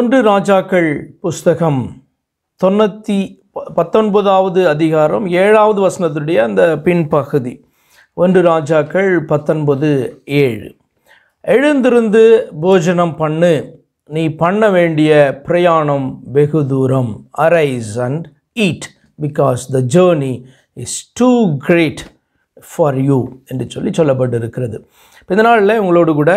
ஒன்று ராஜாக்கள் புஸ்தகம் தொண்ணூற்றி பத்தொன்பதாவது அதிகாரம் ஏழாவது வசனத்துடைய அந்த பின்பகுதி ஒன்று ராஜாக்கள் பத்தொன்பது ஏழு எழுந்திருந்து போஜனம் பண்ணு நீ பண்ண வேண்டிய பிரயாணம் வெகு தூரம் arise and eat because the journey is too great for you என்று சொல்லி சொல்லப்பட்டு இருக்கிறது இப்போ இந்த நாளில் உங்களோடு கூட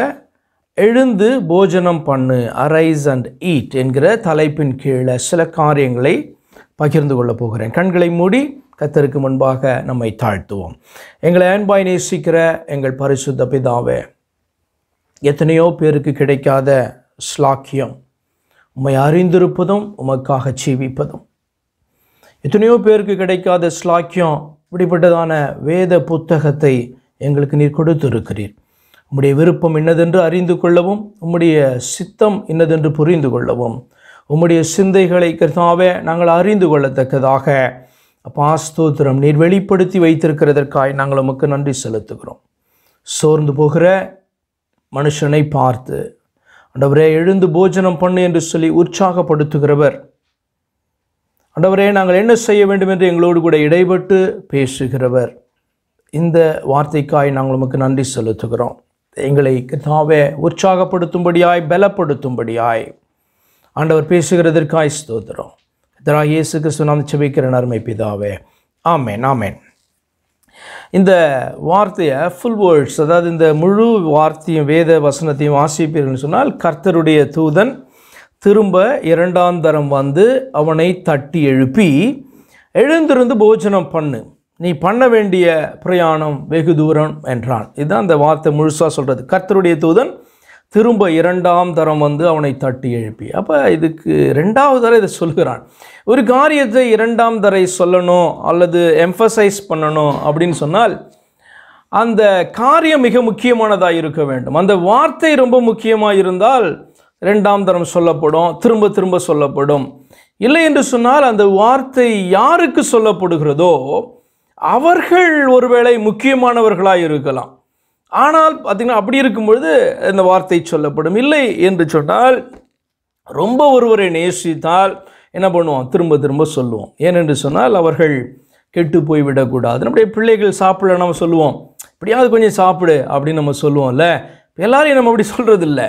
எழுந்து போஜனம் பண்ணு அரைஸ் அண்ட் ஈட் என்கிற தலைப்பின் கீழே சில காரியங்களை பகிர்ந்து கொள்ளப் போகிறேன் கண்களை மூடி கத்தருக்கு முன்பாக நம்மை தாழ்த்துவோம் எங்களை அன்பாய் நேசிக்கிற எங்கள் பரிசுத்த பிதாவே எத்தனையோ பேருக்கு கிடைக்காத ஸ்லாக்கியம் உம்மை அறிந்திருப்பதும் உமக்காக ஜீவிப்பதும் எத்தனையோ பேருக்கு கிடைக்காத ஸ்லாக்கியம் இப்படிப்பட்டதான வேத புத்தகத்தை எங்களுக்கு நீர் கொடுத்திருக்கிறீர் உம்முடைய விருப்பம் இன்னதென்று அறிந்து கொள்ளவும் உம்முடைய சித்தம் இன்னதென்று புரிந்து கொள்ளவும் உம்முடைய சிந்தைகளை கர்த்தாவே நாங்கள் அறிந்து கொள்ளத்தக்கதாக பாஸ்தோத்திரம் நீர் வெளிப்படுத்தி வைத்திருக்கிறதற்காய் நாங்கள் உமக்கு நன்றி செலுத்துகிறோம் சோர்ந்து போகிற மனுஷனை பார்த்து அண்டவரே எழுந்து போஜனம் பண்ணு என்று சொல்லி உற்சாகப்படுத்துகிறவர் அண்டவரே நாங்கள் என்ன செய்ய வேண்டும் என்று எங்களோடு கூட இடைபட்டு பேசுகிறவர் இந்த வார்த்தைக்காய் நாங்கள் உமக்கு நன்றி செலுத்துகிறோம் எங்களை நாவே உற்சாகப்படுத்தும்படியாய் பலப்படுத்தும்படியாய் ஆண்டவர் பேசுகிறதற்காய் ஸ்தோத்திரம் இதனால் இயேசு கிறிஸ்து நாம் செபிக்கிற நர்மை பிதாவே ஆமேன் ஆமேன் இந்த வார்த்தையை ஃபுல் வேர்ட்ஸ் அதாவது இந்த முழு வார்த்தையும் வேத வசனத்தையும் வாசிப்பீர்கள் சொன்னால் கர்த்தருடைய தூதன் திரும்ப இரண்டாந்தரம் வந்து அவனை தட்டி எழுப்பி எழுந்திருந்து போஜனம் பண்ணு நீ பண்ண வேண்டிய பிரயாணம் வெகு தூரம் என்றான் இதுதான் அந்த வார்த்தை முழுசாக சொல்கிறது கர்த்தருடைய தூதன் திரும்ப இரண்டாம் தரம் வந்து அவனை தட்டி எழுப்பி அப்போ இதுக்கு ரெண்டாவது தரம் இதை சொல்கிறான் ஒரு காரியத்தை இரண்டாம் தரை சொல்லணும் அல்லது எம்ஃபசைஸ் பண்ணணும் அப்படின்னு சொன்னால் அந்த காரியம் மிக முக்கியமானதாக இருக்க வேண்டும் அந்த வார்த்தை ரொம்ப முக்கியமாக இருந்தால் ரெண்டாம் தரம் சொல்லப்படும் திரும்ப திரும்ப சொல்லப்படும் இல்லை என்று சொன்னால் அந்த வார்த்தை யாருக்கு சொல்லப்படுகிறதோ அவர்கள் ஒருவேளை முக்கியமானவர்களாக இருக்கலாம் ஆனால் பார்த்திங்கன்னா அப்படி இருக்கும்பொழுது இந்த வார்த்தை சொல்லப்படும் இல்லை என்று சொன்னால் ரொம்ப ஒருவரை நேசித்தால் என்ன பண்ணுவோம் திரும்ப திரும்ப சொல்லுவோம் ஏனென்று சொன்னால் அவர்கள் கெட்டு போய்விடக்கூடாது நம்முடைய பிள்ளைகள் சாப்பிடல நம்ம சொல்லுவோம் இப்படியாவது கொஞ்சம் சாப்பிடு அப்படின்னு நம்ம சொல்லுவோம்ல எல்லாரையும் நம்ம அப்படி சொல்கிறது இல்லை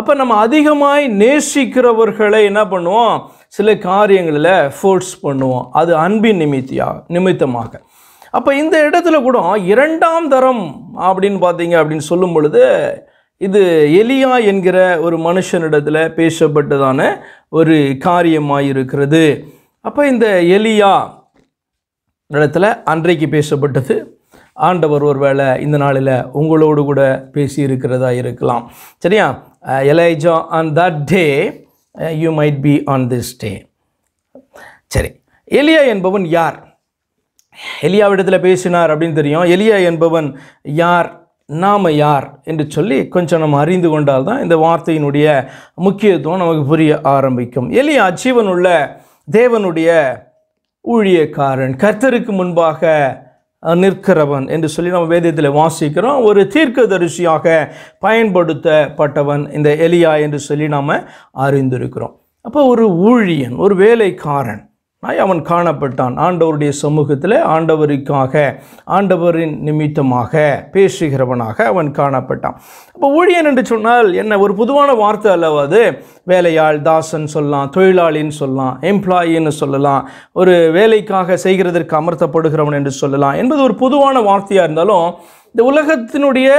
அப்போ நம்ம அதிகமாய் நேசிக்கிறவர்களை என்ன பண்ணுவோம் சில காரியங்களில் ஃபோர்ஸ் பண்ணுவோம் அது அன்பின் நிமித்தியாக நிமித்தமாக அப்போ இந்த இடத்துல கூட இரண்டாம் தரம் அப்படின்னு பார்த்தீங்க அப்படின்னு சொல்லும் பொழுது இது எலியா என்கிற ஒரு மனுஷனிடத்தில் பேசப்பட்டதான ஒரு காரியமாக இருக்கிறது அப்போ இந்த எலியா இடத்துல அன்றைக்கு பேசப்பட்டது ஆண்டவர் ஒரு வேளை இந்த நாளில் உங்களோடு கூட பேசி இருக்கிறதா இருக்கலாம் சரியா Elijah on that day you might be on this day சரி எலியா என்பவன் யார் எலியாவிடத்தில் பேசினார் அப்படின்னு தெரியும் எலியா என்பவன் யார் நாம் யார் என்று சொல்லி கொஞ்சம் நம்ம அறிந்து கொண்டால் தான் இந்த வார்த்தையினுடைய முக்கியத்துவம் நமக்கு புரிய ஆரம்பிக்கும் எலியா ஜீவனுள்ள தேவனுடைய ஊழியக்காரன் கர்த்தருக்கு முன்பாக நிற்கிறவன் என்று சொல்லி நம்ம வேதத்தில் வாசிக்கிறோம் ஒரு தீர்க்கதரிசியாக பயன்படுத்தப்பட்டவன் இந்த எலியா என்று சொல்லி நாம் அறிந்திருக்கிறோம் அப்போ ஒரு ஊழியன் ஒரு வேலைக்காரன் அவன் காணப்பட்டான் ஆண்டவருடைய சமூகத்தில் ஆண்டவருக்காக ஆண்டவரின் நிமித்தமாக பேசுகிறவனாக அவன் காணப்பட்டான் அப்போ ஊழியன் என்று சொன்னால் என்ன ஒரு பொதுவான வார்த்தை அல்லவா அது வேலையாள் தாசன் சொல்லலாம் தொழிலாளின்னு சொல்லலாம் எம்ப்ளாயின்னு சொல்லலாம் ஒரு வேலைக்காக செய்கிறதற்கு அமர்த்தப்படுகிறவன் என்று சொல்லலாம் என்பது ஒரு பொதுவான வார்த்தையாக இருந்தாலும் இந்த உலகத்தினுடைய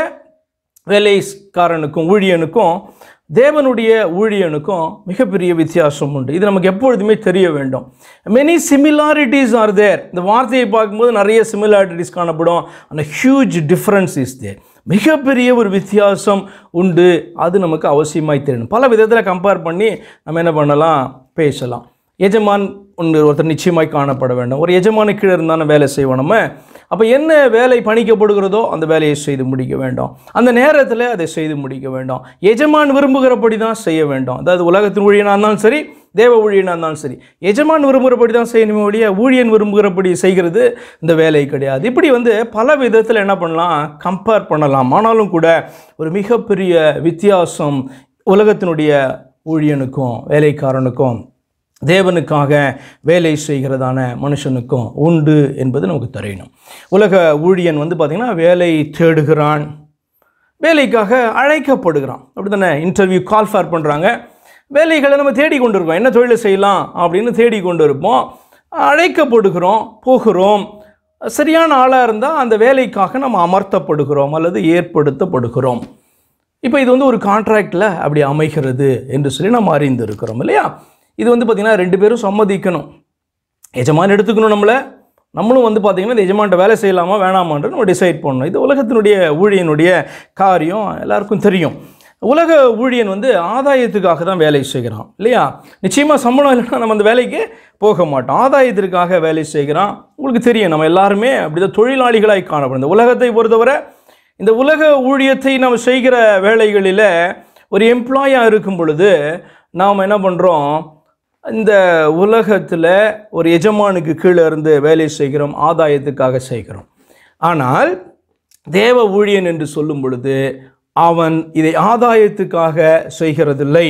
வேலைக்காரனுக்கும் ஊழியனுக்கும் தேவனுடைய ஊழியனுக்கும் மிகப்பெரிய வித்தியாசம் உண்டு இது நமக்கு எப்பொழுதுமே தெரிய வேண்டும் மெனி சிமிலாரிட்டிஸ் ஆர் தேர் இந்த வார்த்தையை பார்க்கும்போது நிறைய சிமிலாரிட்டிஸ் காணப்படும் ஆனால் ஹியூஜ் டிஃப்ரென்ஸ் இஸ் தேர் மிகப்பெரிய ஒரு வித்தியாசம் உண்டு அது நமக்கு அவசியமாய் தெரியணும் பல விதத்தில் கம்பேர் பண்ணி நம்ம என்ன பண்ணலாம் பேசலாம் எஜமான் ஒன்று ஒருத்தர் நிச்சயமாய் காணப்பட வேண்டும் ஒரு எஜமான கீழே இருந்தான வேலை செய்வோம் நம்ம அப்போ என்ன வேலை பணிக்கப்படுகிறதோ அந்த வேலையை செய்து முடிக்க வேண்டும் அந்த நேரத்தில் அதை செய்து முடிக்க வேண்டும் எஜமான் விரும்புகிறபடி தான் செய்ய வேண்டும் அதாவது உலகத்தின் ஊழியனாக இருந்தாலும் சரி தேவ ஊழியனாக இருந்தாலும் சரி எஜமான் விரும்புகிறபடி தான் செய்யணுமே ஒழிய ஊழியன் விரும்புகிறபடி செய்கிறது இந்த வேலை கிடையாது இப்படி வந்து பல விதத்தில் என்ன பண்ணலாம் கம்பேர் பண்ணலாம் ஆனாலும் கூட ஒரு மிகப்பெரிய வித்தியாசம் உலகத்தினுடைய ஊழியனுக்கும் வேலைக்காரனுக்கும் தேவனுக்காக வேலை செய்கிறதான மனுஷனுக்கும் உண்டு என்பது நமக்கு தெரியணும் உலக ஊழியன் வந்து பார்த்திங்கன்னா வேலை தேடுகிறான் வேலைக்காக அழைக்கப்படுகிறான் அப்படி தானே இன்டர்வியூ கால் ஃபேர் பண்ணுறாங்க வேலைகளை நம்ம தேடி கொண்டு இருக்கோம் என்ன தொழிலை செய்யலாம் அப்படின்னு தேடி கொண்டு இருப்போம் அழைக்கப்படுகிறோம் போகிறோம் சரியான ஆளாக இருந்தால் அந்த வேலைக்காக நம்ம அமர்த்தப்படுகிறோம் அல்லது ஏற்படுத்தப்படுகிறோம் இப்போ இது வந்து ஒரு கான்ட்ராக்டில் அப்படி அமைகிறது என்று சொல்லி நம்ம அறிந்திருக்கிறோம் இல்லையா இது வந்து பார்த்திங்கன்னா ரெண்டு பேரும் சம்மதிக்கணும் எஜமான் எடுத்துக்கணும் நம்மளை நம்மளும் வந்து பார்த்திங்கன்னா இந்த எஜமான்ட வேலை செய்யலாமா வேணாமான்றது நம்ம டிசைட் பண்ணணும் இது உலகத்தினுடைய ஊழியனுடைய காரியம் எல்லாருக்கும் தெரியும் உலக ஊழியன் வந்து ஆதாயத்துக்காக தான் வேலை செய்கிறான் இல்லையா நிச்சயமாக சம்பளம் இல்லைன்னா நம்ம அந்த வேலைக்கு போக மாட்டோம் ஆதாயத்திற்காக வேலை செய்கிறான் உங்களுக்கு தெரியும் நம்ம எல்லாருமே அப்படிதான் தொழிலாளிகளாய் காணப்படும் இந்த உலகத்தை பொறுத்தவரை இந்த உலக ஊழியத்தை நம்ம செய்கிற வேலைகளில் ஒரு எம்ப்ளாயாக இருக்கும் பொழுது நாம் என்ன பண்ணுறோம் இந்த உலகத்தில் ஒரு எஜமானுக்கு கீழே இருந்து வேலை செய்கிறோம் ஆதாயத்துக்காக செய்கிறோம் ஆனால் தேவ ஊழியன் என்று சொல்லும் பொழுது அவன் இதை ஆதாயத்துக்காக செய்கிறதில்லை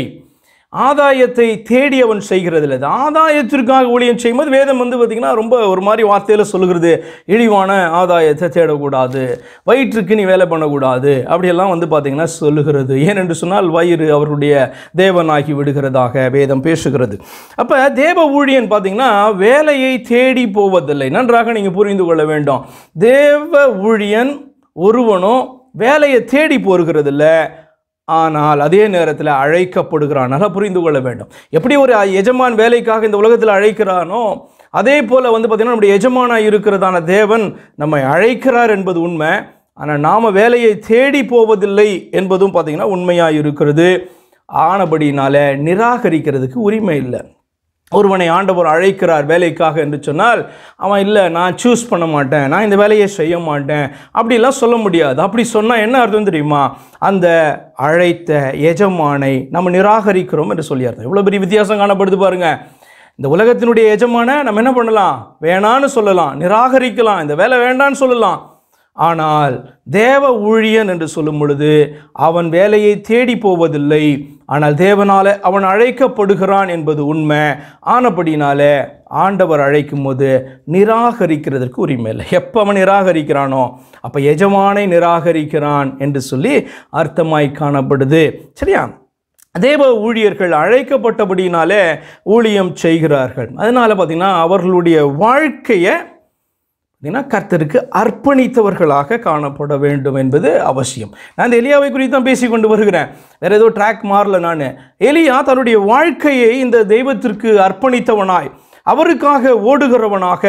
ஆதாயத்தை தேடி அவன் செய்கிறது இல்லை ஆதாயத்திற்காக ஊழியம் செய்யும்போது வேதம் வந்து பார்த்திங்கன்னா ரொம்ப ஒரு மாதிரி வார்த்தையில் சொல்லுகிறது இழிவான ஆதாயத்தை தேடக்கூடாது வயிற்றுக்கு நீ வேலை பண்ணக்கூடாது அப்படியெல்லாம் வந்து பார்த்திங்கன்னா சொல்லுகிறது ஏனென்று சொன்னால் வயிறு அவருடைய தேவனாகி விடுகிறதாக வேதம் பேசுகிறது அப்போ தேவ ஊழியன் பார்த்திங்கன்னா வேலையை தேடி போவதில்லை நன்றாக நீங்கள் புரிந்து கொள்ள வேண்டும் தேவ ஊழியன் ஒருவனும் வேலையை தேடி போகிறது இல்லை ஆனால் அதே நேரத்தில் அழைக்கப்படுகிறான் புரிந்து கொள்ள வேண்டும் எப்படி ஒரு எஜமான் வேலைக்காக இந்த உலகத்தில் அழைக்கிறானோ அதே போல் வந்து பார்த்திங்கன்னா நம்முடைய எஜமானாக இருக்கிறதான தேவன் நம்மை அழைக்கிறார் என்பது உண்மை ஆனால் நாம் வேலையை தேடி போவதில்லை என்பதும் பார்த்திங்கன்னா உண்மையாக இருக்கிறது ஆனபடினால நிராகரிக்கிறதுக்கு உரிமை இல்லை ஒருவனை ஆண்டவர் அழைக்கிறார் வேலைக்காக என்று சொன்னால் அவன் இல்லை நான் சூஸ் பண்ண மாட்டேன் நான் இந்த வேலையை செய்ய மாட்டேன் அப்படிலாம் சொல்ல முடியாது அப்படி சொன்னால் என்ன அர்த்தம் தெரியுமா அந்த அழைத்த எஜமானை நம்ம நிராகரிக்கிறோம் என்று சொல்லி அர்த்தம் இவ்வளோ பெரிய வித்தியாசம் காணப்படுது பாருங்கள் இந்த உலகத்தினுடைய எஜமான நம்ம என்ன பண்ணலாம் வேணான்னு சொல்லலாம் நிராகரிக்கலாம் இந்த வேலை வேண்டான்னு சொல்லலாம் ஆனால் தேவ ஊழியன் என்று சொல்லும் பொழுது அவன் வேலையை தேடி போவதில்லை ஆனால் தேவனால அவன் அழைக்கப்படுகிறான் என்பது உண்மை ஆனபடினால ஆண்டவர் அழைக்கும் போது நிராகரிக்கிறதற்கு உரிமை இல்லை எப்போ அவன் நிராகரிக்கிறானோ அப்போ எஜமானை நிராகரிக்கிறான் என்று சொல்லி அர்த்தமாய் காணப்படுது சரியா தேவ ஊழியர்கள் அழைக்கப்பட்டபடினாலே ஊழியம் செய்கிறார்கள் அதனால் பார்த்திங்கன்னா அவர்களுடைய வாழ்க்கையை பார்த்தீங்கன்னா கர்த்தருக்கு அர்ப்பணித்தவர்களாக காணப்பட வேண்டும் என்பது அவசியம் நான் இந்த எலியாவை குறித்து தான் பேசி கொண்டு வருகிறேன் வேறு ஏதோ ட்ராக் மாறல நான் எலியா தன்னுடைய வாழ்க்கையை இந்த தெய்வத்திற்கு அர்ப்பணித்தவனாய் அவருக்காக ஓடுகிறவனாக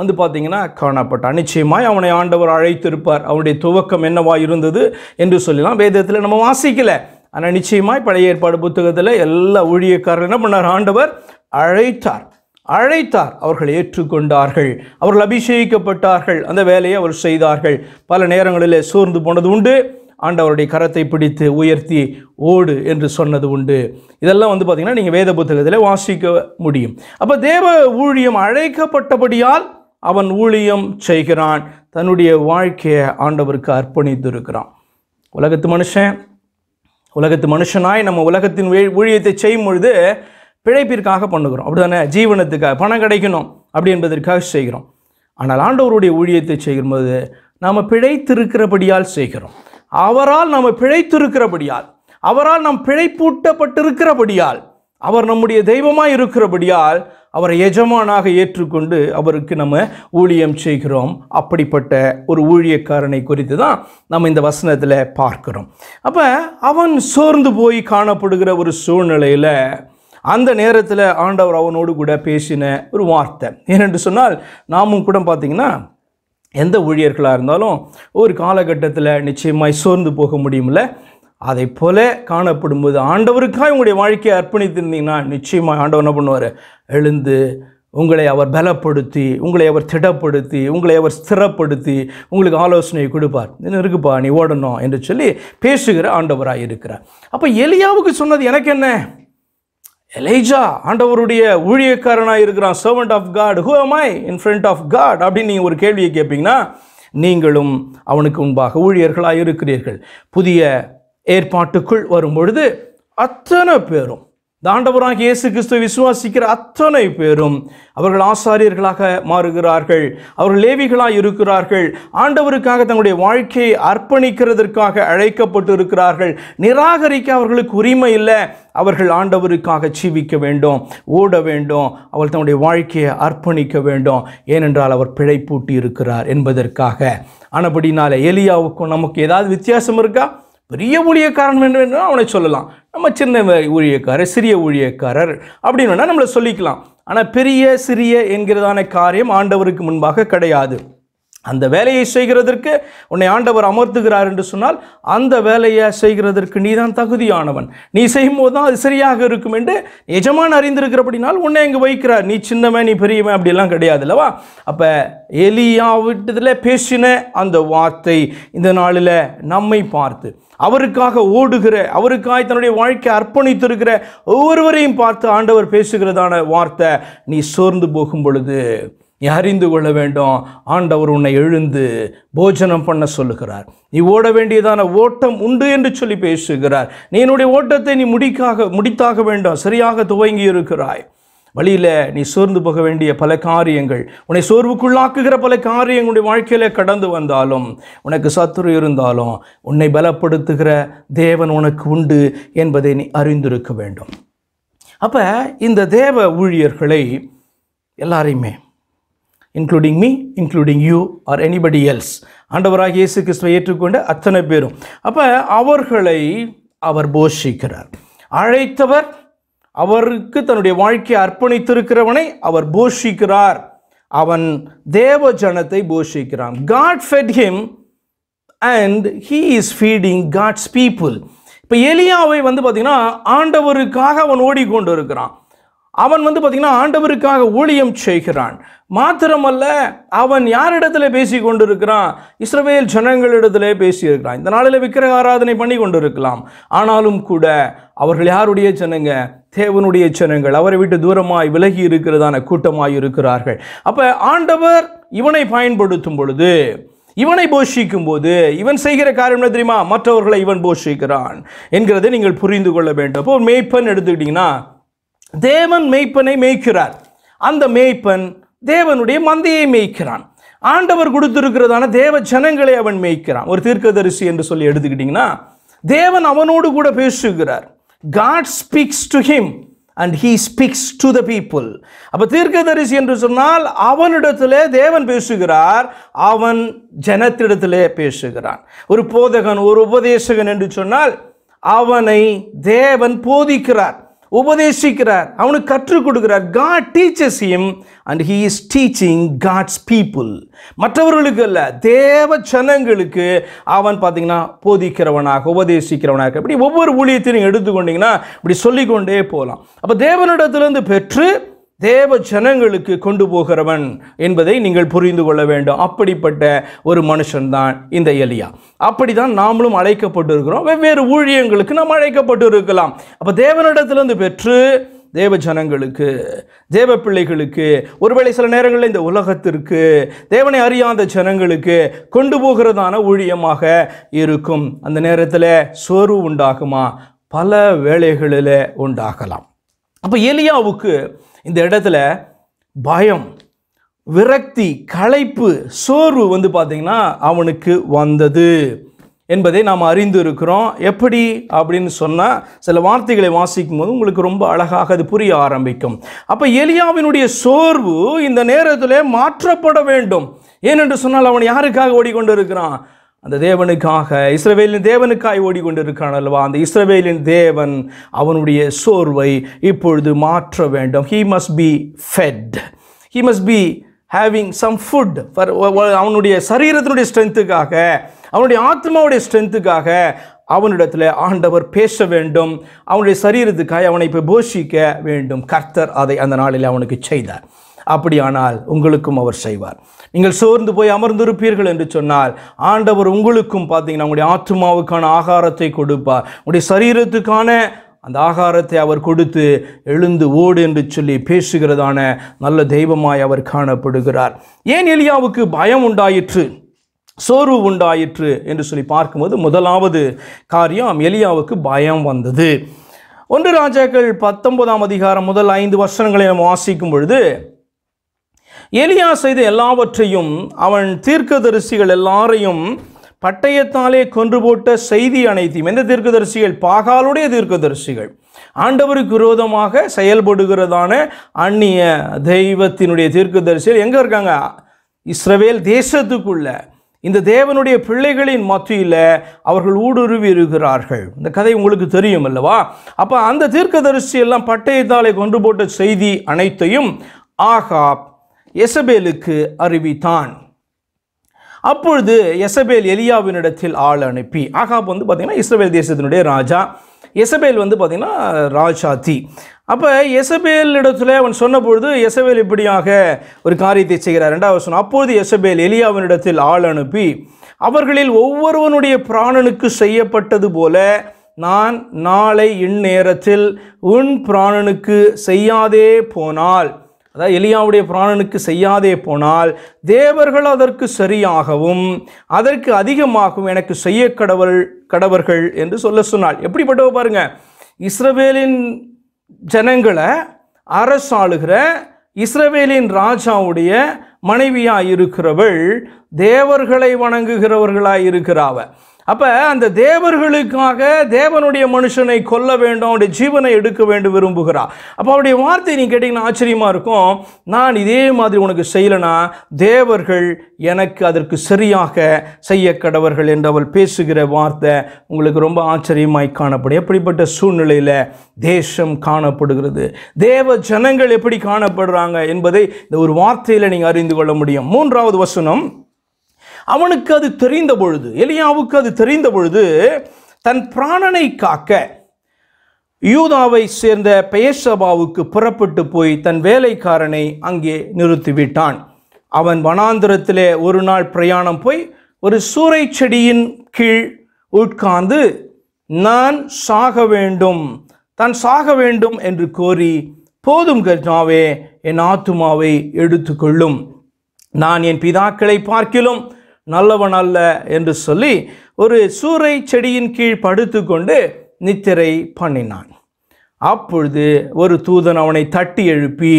வந்து பார்த்திங்கன்னா காணப்பட்டான் நிச்சயமாய் அவனை ஆண்டவர் அழைத்திருப்பார் அவனுடைய துவக்கம் என்னவா இருந்தது என்று சொல்லலாம் வேதத்தில் நம்ம வாசிக்கலை ஆனால் நிச்சயமாய் பழைய ஏற்பாடு புத்தகத்தில் எல்லா ஊழியக்காரர் என்ன பண்ணார் ஆண்டவர் அழைத்தார் அழைத்தார் அவர்கள் ஏற்றுக்கொண்டார்கள் அவர்கள் அபிஷேகிக்கப்பட்டார்கள் அந்த வேலையை அவர் செய்தார்கள் பல நேரங்களிலே சோர்ந்து போனது உண்டு ஆண்டவருடைய கரத்தை பிடித்து உயர்த்தி ஓடு என்று சொன்னது உண்டு இதெல்லாம் வந்து பார்த்திங்கன்னா நீங்கள் வேத புத்தகத்தில் வாசிக்க முடியும் அப்போ தேவ ஊழியம் அழைக்கப்பட்டபடியால் அவன் ஊழியம் செய்கிறான் தன்னுடைய வாழ்க்கையை ஆண்டவருக்கு அர்ப்பணித்து இருக்கிறான் உலகத்து மனுஷன் உலகத்து மனுஷனாய் நம்ம உலகத்தின் ஊழியத்தை செய்யும் பொழுது பிழைப்பிற்காக பண்ணுகிறோம் அப்படி தானே ஜீவனத்துக்காக பணம் கிடைக்கணும் அப்படி என்பதற்காக செய்கிறோம் ஆனால் ஆண்டவருடைய ஊழியத்தை செய்கிறபோது நாம் பிழைத்திருக்கிறபடியால் செய்கிறோம் அவரால் நாம் பிழைத்திருக்கிறபடியால் அவரால் நாம் பிழைப்பூட்டப்பட்டிருக்கிறபடியால் அவர் நம்முடைய தெய்வமாக இருக்கிறபடியால் அவரை எஜமானாக ஏற்றுக்கொண்டு அவருக்கு நம்ம ஊழியம் செய்கிறோம் அப்படிப்பட்ட ஒரு ஊழியக்காரனை குறித்து தான் நம்ம இந்த வசனத்தில் பார்க்கிறோம் அப்போ அவன் சோர்ந்து போய் காணப்படுகிற ஒரு சூழ்நிலையில் அந்த நேரத்தில் ஆண்டவர் அவனோடு கூட பேசின ஒரு வார்த்தை ஏனென்று சொன்னால் நாமும் கூட பார்த்திங்கன்னா எந்த ஊழியர்களாக இருந்தாலும் ஒரு காலகட்டத்தில் நிச்சயமாய் சோர்ந்து போக முடியுமில்ல அதை போல காணப்படும்போது ஆண்டவருக்காக உங்களுடைய வாழ்க்கையை அர்ப்பணித்திருந்தீங்கன்னா நிச்சயமாக ஆண்டவர் என்ன பண்ணுவார் எழுந்து உங்களை அவர் பலப்படுத்தி உங்களை அவர் திடப்படுத்தி உங்களை அவர் ஸ்திரப்படுத்தி உங்களுக்கு ஆலோசனை கொடுப்பார் இன்னும் இருக்குப்பா நீ ஓடணும் என்று சொல்லி பேசுகிற ஆண்டவராக இருக்கிறார் அப்போ எலியாவுக்கு சொன்னது எனக்கு என்ன எலைஜா ஆண்டவருடைய ஊழியக்காரனாக இருக்கிறான் servant of God who am I in front of God அப்படின்னு நீங்கள் ஒரு கேள்வியை கேட்பீங்கன்னா நீங்களும் அவனுக்கு முன்பாக ஊழியர்களாக இருக்கிறீர்கள் புதிய ஏற்பாட்டுக்குள் வரும் பொழுது அத்தனை பேரும் தாண்டவராக இயேசு கிறிஸ்துவ விசுவாசிக்கிற அத்தனை பேரும் அவர்கள் ஆசாரியர்களாக மாறுகிறார்கள் அவர்கள் லேவிகளாக இருக்கிறார்கள் ஆண்டவருக்காக தங்களுடைய வாழ்க்கையை அர்ப்பணிக்கிறதற்காக அழைக்கப்பட்டு இருக்கிறார்கள் நிராகரிக்க அவர்களுக்கு உரிமை இல்லை அவர்கள் ஆண்டவருக்காக ஜீவிக்க வேண்டும் ஓட வேண்டும் அவள் தன்னுடைய வாழ்க்கையை அர்ப்பணிக்க வேண்டும் ஏனென்றால் அவர் பிழைப்பூட்டி இருக்கிறார் என்பதற்காக ஆனபடினால எலியாவுக்கும் நமக்கு ஏதாவது வித்தியாசம் இருக்கா பெரிய ஊழியக்காரன் வேண்டும் என்று அவனை சொல்லலாம் நம்ம சின்ன ஊழியக்காரர் சிறிய ஊழியக்காரர் அப்படின்னு வேணால் நம்மளை சொல்லிக்கலாம் ஆனால் பெரிய சிறிய என்கிறதான காரியம் ஆண்டவருக்கு முன்பாக கிடையாது அந்த வேலையை செய்கிறதற்கு உன்னை ஆண்டவர் அமர்த்துகிறார் என்று சொன்னால் அந்த வேலையை செய்கிறதற்கு நீ தான் தகுதியானவன் நீ செய்யும் போது தான் அது சரியாக இருக்கும் என்று எஜமான அறிந்திருக்கிறபடினால் உன்னை இங்கே வைக்கிறார் நீ சின்னவன் நீ பெரியவன் அப்படிலாம் கிடையாது இல்லவா அப்போ விட்டதில் பேசின அந்த வார்த்தை இந்த நாளில் நம்மை பார்த்து அவருக்காக ஓடுகிற அவருக்காய் தன்னுடைய வாழ்க்கை அர்ப்பணித்திருக்கிற ஒவ்வொருவரையும் பார்த்து ஆண்டவர் பேசுகிறதான வார்த்தை நீ சோர்ந்து போகும் பொழுது நீ அறிந்து கொள்ள வேண்டும் ஆண்டவர் உன்னை எழுந்து போஜனம் பண்ண சொல்லுகிறார் நீ ஓட வேண்டியதான ஓட்டம் உண்டு என்று சொல்லி பேசுகிறார் நீ என்னுடைய ஓட்டத்தை நீ முடிக்காக முடித்தாக வேண்டும் சரியாக துவங்கி இருக்கிறாய் வழியில் நீ சோர்ந்து போக வேண்டிய பல காரியங்கள் உன்னை சோர்வுக்குள்ளாக்குகிற பல காரியங்களுடைய வாழ்க்கையில் கடந்து வந்தாலும் உனக்கு சத்துரு இருந்தாலும் உன்னை பலப்படுத்துகிற தேவன் உனக்கு உண்டு என்பதை நீ அறிந்திருக்க வேண்டும் அப்போ இந்த தேவ ஊழியர்களை எல்லாரையுமே including me including you or anybody else ஆண்டவராக இயேசு கிறிஸ்துவை ஏற்றுக்கொண்ட அத்தனை பேரும் அப்போ அவர்களை அவர் போஷிக்கிறார் அழைத்தவர் அவருக்கு தன்னுடைய வாழ்க்கையை அர்ப்பணித்திருக்கிறவனை அவர் போஷிக்கிறார் அவன் தேவ ஜனத்தை போஷிக்கிறான் God fed him and he is feeding God's people இப்போ எலியாவை வந்து பார்த்திங்கன்னா ஆண்டவருக்காக அவன் ஓடிக்கொண்டு இருக்கிறான் அவன் வந்து பார்த்தீங்கன்னா ஆண்டவருக்காக ஊழியம் செய்கிறான் மாத்திரமல்ல அவன் யாரிடத்தில் பேசி கொண்டிருக்கிறான் இஸ்ரவேல் ஜனங்களிடத்திலே பேசியிருக்கிறான் இந்த நாளில் விக்கிரக ஆராதனை பண்ணி கொண்டிருக்கலாம் ஆனாலும் கூட அவர்கள் யாருடைய ஜனங்க தேவனுடைய ஜனங்கள் அவரை விட்டு தூரமாய் விலகி இருக்கிறதான கூட்டமாய் இருக்கிறார்கள் அப்போ ஆண்டவர் இவனை பயன்படுத்தும் பொழுது இவனை போஷிக்கும் போது இவன் செய்கிற காரியம் என்ன தெரியுமா மற்றவர்களை இவன் போஷிக்கிறான் என்கிறதை நீங்கள் புரிந்து கொள்ள வேண்டும் இப்போ மேய்ப்பன் எடுத்துக்கிட்டிங்கன்னா தேவன் மெய்ப்பனை மேய்க்கிறார் அந்த மேய்ப்பன் தேவனுடைய மந்தையை மேய்க்கிறான் ஆண்டவர் கொடுத்திருக்கிறதான தேவ ஜனங்களை அவன் மேய்க்கிறான் ஒரு தீர்க்கதரிசி என்று சொல்லி எடுத்துக்கிட்டிங்கன்னா தேவன் அவனோடு கூட பேசுகிறார் God speaks to him and he speaks to the people அப்போ தீர்க்கதரிசி என்று சொன்னால் அவனிடத்துல தேவன் பேசுகிறார் அவன் ஜனத்திடத்திலே பேசுகிறான் ஒரு போதகன் ஒரு உபதேசகன் என்று சொன்னால் அவனை தேவன் போதிக்கிறார் உபதேசிக்கிறார் அவனுக்கு கற்றுக் கொடுக்கிறார் God teachers him and he is teaching God's people மற்றவர்களுக்கு அல்ல தேவ ஜனங்களுக்கு அவன் பார்த்தீங்கன்னா போதிக்கிறவனாக உபதேசிக்கிறவனாக இப்படி ஒவ்வொரு ஊழியத்தையும் எடுத்துக்கொண்டிங்கன்னா இப்படி சொல்லிக்கொண்டே போகலாம் அப்போ தேவனிடத்துலேருந்து பெற்று தேவ ஜனங்களுக்கு கொண்டு போகிறவன் என்பதை நீங்கள் புரிந்து கொள்ள வேண்டும் அப்படிப்பட்ட ஒரு மனுஷன்தான் இந்த எலியா அப்படி தான் நாமளும் அழைக்கப்பட்டிருக்கிறோம் வெவ்வேறு ஊழியங்களுக்கு நாம் அழைக்கப்பட்டு இருக்கலாம் அப்போ தேவனிடத்திலிருந்து பெற்று தேவ ஜனங்களுக்கு தேவ பிள்ளைகளுக்கு ஒருவேளை சில நேரங்களில் இந்த உலகத்திற்கு தேவனை அறியாத ஜனங்களுக்கு கொண்டு போகிறதான ஊழியமாக இருக்கும் அந்த நேரத்தில் சோர்வு உண்டாகுமா பல வேலைகளில் உண்டாகலாம் அப்போ எலியாவுக்கு இந்த இடத்துல பயம் விரக்தி களைப்பு சோர்வு வந்து பார்த்திங்கன்னா அவனுக்கு வந்தது என்பதை நாம் அறிந்து இருக்கிறோம் எப்படி அப்படின்னு சொன்னால் சில வார்த்தைகளை வாசிக்கும் போது உங்களுக்கு ரொம்ப அழகாக அது புரிய ஆரம்பிக்கும் அப்போ எலியாவினுடைய சோர்வு இந்த நேரத்தில் மாற்றப்பட வேண்டும் ஏனென்று சொன்னால் அவன் யாருக்காக ஓடிக்கொண்டு இருக்கிறான் அந்த தேவனுக்காக இஸ்ரவேலின் தேவனுக்காய் ஓடிக்கொண்டிருக்கான் அல்லவா அந்த இஸ்ரவேலின் தேவன் அவனுடைய சோர்வை இப்பொழுது மாற்ற வேண்டும் he must be fed he must be having some food for அவனுடைய சரீரத்தினுடைய ஸ்ட்ரென்த்துக்காக அவனுடைய ஆத்மாவுடைய ஸ்ட்ரென்த்துக்காக அவனிடத்தில் ஆண்டவர் பேச வேண்டும் அவனுடைய சரீரத்துக்காக அவனை இப்போ போஷிக்க வேண்டும் கர்த்தர் அதை அந்த நாளில் அவனுக்கு செய்தார் அப்படியானால் உங்களுக்கும் அவர் செய்வார் நீங்கள் சோர்ந்து போய் அமர்ந்திருப்பீர்கள் என்று சொன்னால் ஆண்டவர் உங்களுக்கும் பார்த்தீங்கன்னா உங்களுடைய ஆத்மாவுக்கான ஆகாரத்தை கொடுப்பார் உங்களுடைய சரீரத்துக்கான அந்த ஆகாரத்தை அவர் கொடுத்து எழுந்து ஓடு என்று சொல்லி பேசுகிறதான நல்ல தெய்வமாய் அவர் காணப்படுகிறார் ஏன் எலியாவுக்கு பயம் உண்டாயிற்று சோர்வு உண்டாயிற்று என்று சொல்லி பார்க்கும்போது முதலாவது காரியம் எலியாவுக்கு பயம் வந்தது ஒன்று ராஜாக்கள் பத்தொன்பதாம் அதிகாரம் முதல் ஐந்து வருஷங்களை நாம் வாசிக்கும் பொழுது எலியா செய்த எல்லாவற்றையும் அவன் தீர்க்கதரிசிகள் எல்லாரையும் பட்டயத்தாலே கொன்று போட்ட செய்தி அனைத்தையும் எந்த தீர்க்கதரிசிகள் பாகாலுடைய தீர்க்கதரிசிகள் ஆண்டவருக்கு விரோதமாக செயல்படுகிறதான அந்நிய தெய்வத்தினுடைய தீர்க்கதரிசிகள் எங்கே இருக்காங்க இஸ்ரவேல் தேசத்துக்குள்ள இந்த தேவனுடைய பிள்ளைகளின் மத்தியில் அவர்கள் ஊடுருவி இருக்கிறார்கள் இந்த கதை உங்களுக்கு தெரியும் அல்லவா அப்போ அந்த தீர்க்கதரிசி எல்லாம் பட்டயத்தாலே கொண்டு போட்ட செய்தி அனைத்தையும் ஆகாப் எசபேலுக்கு அறிவித்தான் அப்பொழுது எசபேல் எலியாவினிடத்தில் ஆள் அனுப்பி ஆகாப் வந்து பார்த்திங்கன்னா இஸ்ரேல் தேசத்தினுடைய ராஜா எசபேல் வந்து பார்த்திங்கன்னா ராஜாத்தி அப்போ எசபேல் இடத்துல அவன் சொன்னபொழுது எசபேல் இப்படியாக ஒரு காரியத்தை செய்கிறார் ரெண்டாவது சொன்ன அப்பொழுது எசபேல் எலியாவினிடத்தில் ஆள் அனுப்பி அவர்களில் ஒவ்வொருவனுடைய பிராணனுக்கு செய்யப்பட்டது போல நான் நாளை இந்நேரத்தில் உன் பிராணனுக்கு செய்யாதே போனால் அதாவது எலியாவுடைய பிராணனுக்கு செய்யாதே போனால் தேவர்கள் அதற்கு சரியாகவும் அதற்கு அதிகமாகவும் எனக்கு செய்ய கடவுள் கடவர்கள் என்று சொல்ல சொன்னால் எப்படிப்பட்டவ பாருங்க இஸ்ரவேலின் ஜனங்களை அரசாளுகிற இஸ்ரவேலின் ராஜாவுடைய மனைவியாக இருக்கிறவள் தேவர்களை வணங்குகிறவர்களாக இருக்கிறாவ அப்போ அந்த தேவர்களுக்காக தேவனுடைய மனுஷனை கொல்ல வேண்டும் அவருடைய ஜீவனை எடுக்க வேண்டும் விரும்புகிறார் அப்போ அவருடைய வார்த்தை நீ கேட்டிங்கன்னா ஆச்சரியமாக இருக்கும் நான் இதே மாதிரி உனக்கு செய்யலைனா தேவர்கள் எனக்கு அதற்கு சரியாக செய்ய கடவர்கள் என்று அவள் பேசுகிற வார்த்தை உங்களுக்கு ரொம்ப ஆச்சரியமாய் காணப்படும் எப்படிப்பட்ட சூழ்நிலையில் தேசம் காணப்படுகிறது தேவ ஜனங்கள் எப்படி காணப்படுறாங்க என்பதை இந்த ஒரு வார்த்தையில் நீங்கள் அறிந்து கொள்ள முடியும் மூன்றாவது வசனம் அவனுக்கு அது தெரிந்த பொழுது எலியாவுக்கு அது தெரிந்த பொழுது தன் பிராணனை காக்க யூதாவை சேர்ந்த பெயசபாவுக்கு புறப்பட்டு போய் தன் வேலைக்காரனை அங்கே நிறுத்திவிட்டான் அவன் வனாந்திரத்திலே ஒரு நாள் பிரயாணம் போய் ஒரு சூறை செடியின் கீழ் உட்கார்ந்து நான் சாக வேண்டும் தான் சாக வேண்டும் என்று கோரி போதும் கர்ஜாவே என் ஆத்துமாவை எடுத்துக்கொள்ளும் நான் என் பிதாக்களை பார்க்கிலும் நல்லவன் அல்ல என்று சொல்லி ஒரு சூறை செடியின் கீழ் படுத்து கொண்டு நித்திரை பண்ணினான் அப்பொழுது ஒரு தூதன் அவனை தட்டி எழுப்பி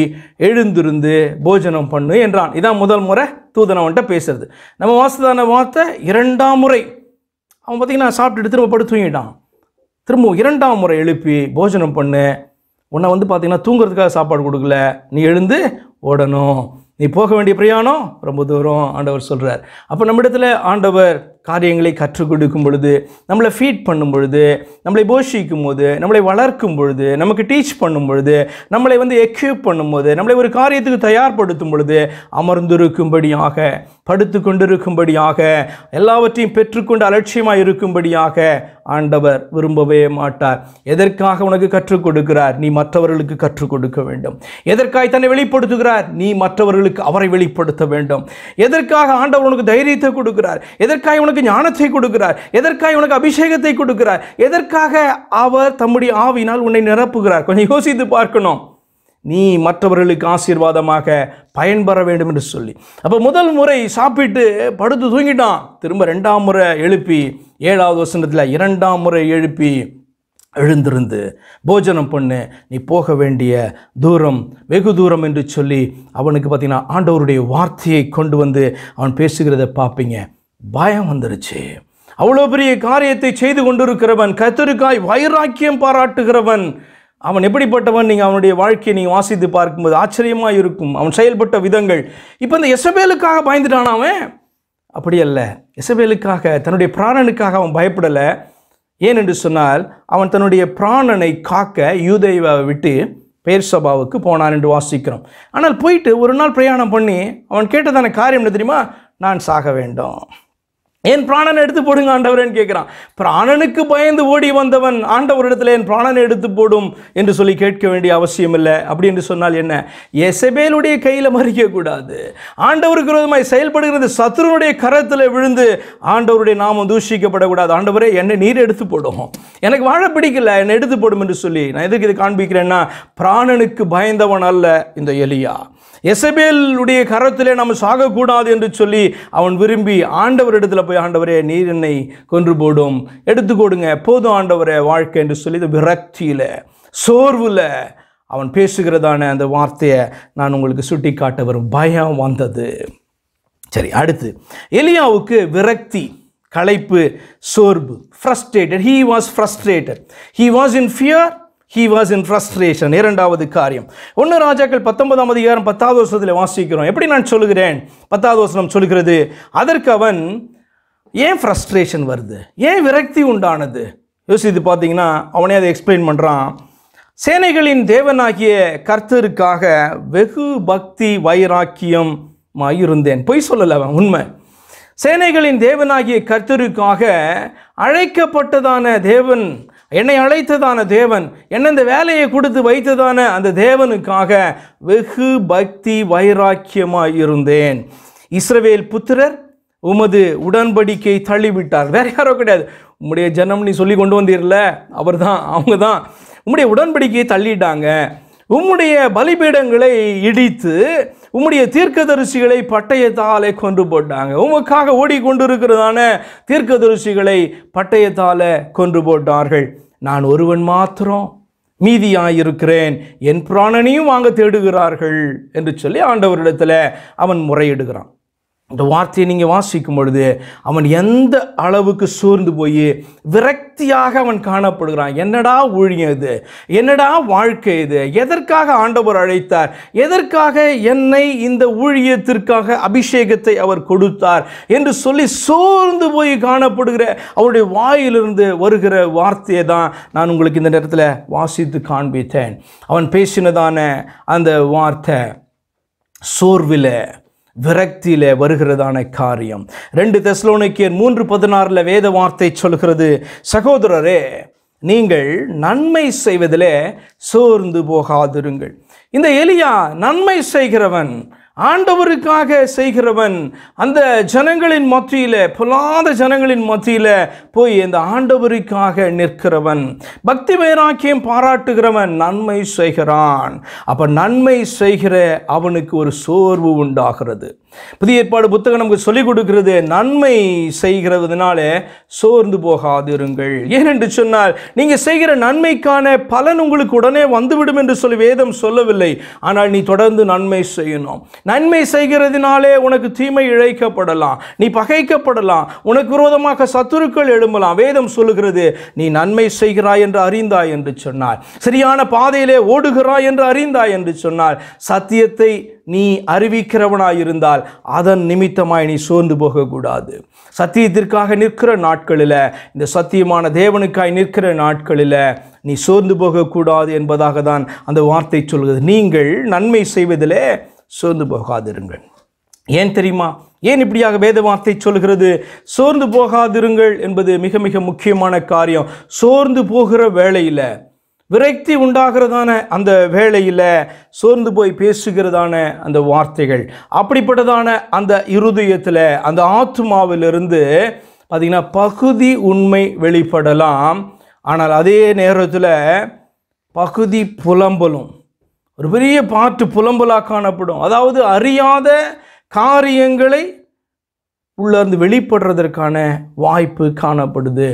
எழுந்திருந்து போஜனம் பண்ணு என்றான் இதான் முதல் முறை தூதன் அவன்கிட்ட பேசுறது நம்ம வாசுதான வார்த்தை இரண்டாம் முறை அவன் பார்த்திங்கன்னா சாப்பிட்டுட்டு திரும்ப படுத்துங்கிட்டான் திரும்ப இரண்டாம் முறை எழுப்பி போஜனம் பண்ணு உன்னை வந்து பார்த்திங்கன்னா தூங்குறதுக்காக சாப்பாடு கொடுக்கல நீ எழுந்து ஓடணும் நீ போக வேண்டிய பிரயாணம் ரொம்ப தூரம் ஆண்டவர் சொல்கிறார் அப்போ நம்மிடத்தில் ஆண்டவர் காரியங்களை கற்றுக் கொடுக்கும் பொழுது நம்மளை ஃபீட் பண்ணும் பொழுது நம்மளை போஷிக்கும் போது நம்மளை வளர்க்கும் பொழுது நமக்கு டீச் பண்ணும் பொழுது நம்மளை வந்து எக்யூப் பண்ணும்போது நம்மளை ஒரு காரியத்துக்கு தயார்படுத்தும் பொழுது அமர்ந்திருக்கும்படியாக படுத்து கொண்டிருக்கும்படியாக எல்லாவற்றையும் பெற்றுக்கொண்டு அலட்சியமாக இருக்கும்படியாக ஆண்டவர் விரும்பவே மாட்டார் எதற்காக உனக்கு கற்றுக் கொடுக்கிறார் நீ மற்றவர்களுக்கு கற்றுக் கொடுக்க வேண்டும் எதற்காக தன்னை வெளிப்படுத்துகிறார் நீ மற்றவர்களுக்கு அவரை வெளிப்படுத்த வேண்டும் எதற்காக ஆண்டவர் உனக்கு தைரியத்தை கொடுக்கிறார் எதற்காக உனக்கு உனக்கு ஞானத்தை கொடுக்கிறார் எதற்காக உனக்கு அபிஷேகத்தை கொடுக்கிறார் எதற்காக அவர் தம்முடைய ஆவினால் உன்னை நிரப்புகிறார் கொஞ்சம் யோசித்து பார்க்கணும் நீ மற்றவர்களுக்கு ஆசீர்வாதமாக பயன்பெற வேண்டும் என்று சொல்லி அப்போ முதல் முறை சாப்பிட்டு படுத்து தூங்கிட்டான் திரும்ப ரெண்டாம் முறை எழுப்பி ஏழாவது வசனத்தில் இரண்டாம் முறை எழுப்பி எழுந்திருந்து போஜனம் பண்ணு நீ போக வேண்டிய தூரம் வெகு தூரம் என்று சொல்லி அவனுக்கு பார்த்தீங்கன்னா ஆண்டவருடைய வார்த்தையை கொண்டு வந்து அவன் பேசுகிறத பார்ப்பீங்க பயம் வந்துருச்சு அவ்வளோ பெரிய காரியத்தை செய்து கொண்டிருக்கிறவன் கத்தருக்காய் வைராக்கியம் பாராட்டுகிறவன் அவன் எப்படிப்பட்டவன் நீங்கள் அவனுடைய வாழ்க்கையை நீங்கள் வாசித்து பார்க்கும்போது ஆச்சரியமாக இருக்கும் அவன் செயல்பட்ட விதங்கள் இப்போ இந்த எசபேலுக்காக பயந்துட்டான் அவன் அப்படி அல்ல எசபேலுக்காக தன்னுடைய பிராணனுக்காக அவன் பயப்படலை ஏனென்று சொன்னால் அவன் தன்னுடைய பிராணனை காக்க யூதேவாவை விட்டு பெயர் சபாவுக்கு போனான் என்று வாசிக்கிறோம் ஆனால் போயிட்டு ஒரு நாள் பிரயாணம் பண்ணி அவன் கேட்டதான காரியம் என்ன தெரியுமா நான் சாக வேண்டும் என் பிராணனை எடுத்து போடுங்க ஆண்டவரேன்னு கேட்குறான் பிராணனுக்கு பயந்து ஓடி வந்தவன் ஆண்டவரிடத்தில் என் பிராணனை எடுத்து போடும் என்று சொல்லி கேட்க வேண்டிய அவசியம் இல்லை அப்படி என்று சொன்னால் என்ன எசபேலுடைய கையில் மறிக்கக்கூடாது ஆண்டவருக்கு விரோதமாய் செயல்படுகிறது சத்ருனுடைய கரத்தில் விழுந்து ஆண்டவருடைய நாமம் தூஷிக்கப்படக்கூடாது ஆண்டவரே என்னை நீர் எடுத்து போடும் எனக்கு வாழ பிடிக்கல என்னை எடுத்து போடும் என்று சொல்லி நான் எதுக்கு இது காண்பிக்கிறேன்னா பிராணனுக்கு பயந்தவன் அல்ல இந்த எலியா எசபேலுடைய கரத்திலே நம்ம சாகக்கூடாது என்று சொல்லி அவன் விரும்பி ஆண்டவர் இடத்துல போய் ஆண்டவரே நீர் என்னை கொன்று போடும் எடுத்து கொடுங்க போதும் ஆண்டவரே வாழ்க்கை என்று சொல்லி இந்த விரக்தியில் சோர்வில் அவன் பேசுகிறதான அந்த வார்த்தையை நான் உங்களுக்கு சுட்டி காட்ட வரும் பயம் வந்தது சரி அடுத்து எலியாவுக்கு விரக்தி களைப்பு சோர்வு frustrated he was frustrated he was in fear he was in frustration இரண்டாவது காரியம் ஒன்று ராஜாக்கள் பத்தொன்பதாம் அதிகாரம் பத்தாவது வருஷத்தில் வாசிக்கிறோம் எப்படி நான் சொல்கிறேன் பத்தாவது வருஷம் சொல்கிறது அதற்கு அவன் ஏன் ஃப்ரஸ்ட்ரேஷன் வருது ஏன் விரக்தி உண்டானது யோசித்து பார்த்தீங்கன்னா அவனே அதை எக்ஸ்பிளைன் பண்ணுறான் சேனைகளின் தேவனாகிய கர்த்தருக்காக வெகு பக்தி வைராக்கியம் இருந்தேன் பொய் சொல்லலை அவன் உண்மை சேனைகளின் தேவனாகிய கர்த்தருக்காக அழைக்கப்பட்டதான தேவன் என்னை அழைத்ததான தேவன் என்ன இந்த வேலையை கொடுத்து வைத்ததான அந்த தேவனுக்காக வெகு பக்தி வைராக்கியமாக இருந்தேன் இஸ்ரவேல் புத்திரர் உமது உடன்படிக்கை தள்ளிவிட்டார் வேற யாரோ கிடையாது உம்முடைய ஜனம் நீ சொல்லி கொண்டு வந்தீர்ல அவர் தான் அவங்க தான் உம்முடைய உடன்படிக்கையை தள்ளிட்டாங்க உம்முடைய பலிபீடங்களை இடித்து உம்முடைய தீர்க்கதரிசிகளை பட்டயத்தாலே கொன்று போட்டாங்க உமக்காக ஓடிக்கொண்டிருக்கிறதான தீர்க்கதரிசிகளை பட்டயத்தால கொன்று போட்டார்கள் நான் ஒருவன் மாத்திரம் மீதியாயிருக்கிறேன் என் பிராணனையும் வாங்க தேடுகிறார்கள் என்று சொல்லி ஆண்டவரிடத்தில் அவன் முறையிடுகிறான் இந்த வார்த்தையை நீங்கள் வாசிக்கும் பொழுது அவன் எந்த அளவுக்கு சோர்ந்து போய் விரக்தியாக அவன் காணப்படுகிறான் என்னடா ஊழியம் இது என்னடா வாழ்க்கை இது எதற்காக ஆண்டவர் அழைத்தார் எதற்காக என்னை இந்த ஊழியத்திற்காக அபிஷேகத்தை அவர் கொடுத்தார் என்று சொல்லி சோர்ந்து போய் காணப்படுகிற அவருடைய வாயிலிருந்து வருகிற வார்த்தையை தான் நான் உங்களுக்கு இந்த நேரத்தில் வாசித்து காண்பித்தேன் அவன் பேசினதான அந்த வார்த்தை சோர்வில் விரக்தியிலே வருகிறதான காரியம் ரெண்டு தெஸ்லோனிக்கியர் மூன்று பதினாறில் வேத வார்த்தை சொல்கிறது சகோதரரே நீங்கள் நன்மை செய்வதிலே சோர்ந்து போகாதிருங்கள் இந்த எலியா நன்மை செய்கிறவன் ஆண்டவருக்காக செய்கிறவன் அந்த ஜனங்களின் மத்தியில் பொல்லாத ஜனங்களின் மத்தியில் போய் அந்த ஆண்டவருக்காக நிற்கிறவன் பக்தி வைராக்கியம் பாராட்டுகிறவன் நன்மை செய்கிறான் அப்போ நன்மை செய்கிற அவனுக்கு ஒரு சோர்வு உண்டாகிறது புதிய ஏற்பாடு புத்தகம் நமக்கு சொல்லிக் கொடுக்கிறது நன்மை செய்கிறதுனால சோர்ந்து போகாதிருங்கள் ஏனென்று சொன்னால் நீங்கள் செய்கிற நன்மைக்கான பலன் உங்களுக்கு உடனே வந்துவிடும் என்று சொல்லி வேதம் சொல்லவில்லை ஆனால் நீ தொடர்ந்து நன்மை செய்யணும் நன்மை செய்கிறதுனாலே உனக்கு தீமை இழைக்கப்படலாம் நீ பகைக்கப்படலாம் உனக்கு விரோதமாக சத்துருக்கள் எழும்பலாம் வேதம் சொல்லுகிறது நீ நன்மை செய்கிறாய் என்று அறிந்தாய் என்று சொன்னார் சரியான பாதையிலே ஓடுகிறாய் என்று அறிந்தாய் என்று சொன்னார் சத்தியத்தை நீ அறிவிக்கிறவனாயிருந்தால் அதன் நிமித்தமாய் நீ சோர்ந்து போகக்கூடாது சத்தியத்திற்காக நிற்கிற நாட்களில் இந்த சத்தியமான தேவனுக்காய் நிற்கிற நாட்களில் நீ சோர்ந்து போகக்கூடாது என்பதாக தான் அந்த வார்த்தை சொல்கிறது நீங்கள் நன்மை செய்வதிலே சோர்ந்து போகாதிருங்கள் ஏன் தெரியுமா ஏன் இப்படியாக வேத வார்த்தை சொல்கிறது சோர்ந்து போகாதிருங்கள் என்பது மிக மிக முக்கியமான காரியம் சோர்ந்து போகிற வேளையில் விரக்தி உண்டாகிறதான அந்த வேலையில் சோர்ந்து போய் பேசுகிறதான அந்த வார்த்தைகள் அப்படிப்பட்டதான அந்த இருதயத்தில் அந்த ஆத்மாவிலிருந்து பார்த்திங்கன்னா பகுதி உண்மை வெளிப்படலாம் ஆனால் அதே நேரத்தில் பகுதி புலம்பலும் ஒரு பெரிய பாட்டு புலம்பலாக காணப்படும் அதாவது அறியாத காரியங்களை உள்ளேருந்து வெளிப்படுறதற்கான வாய்ப்பு காணப்படுது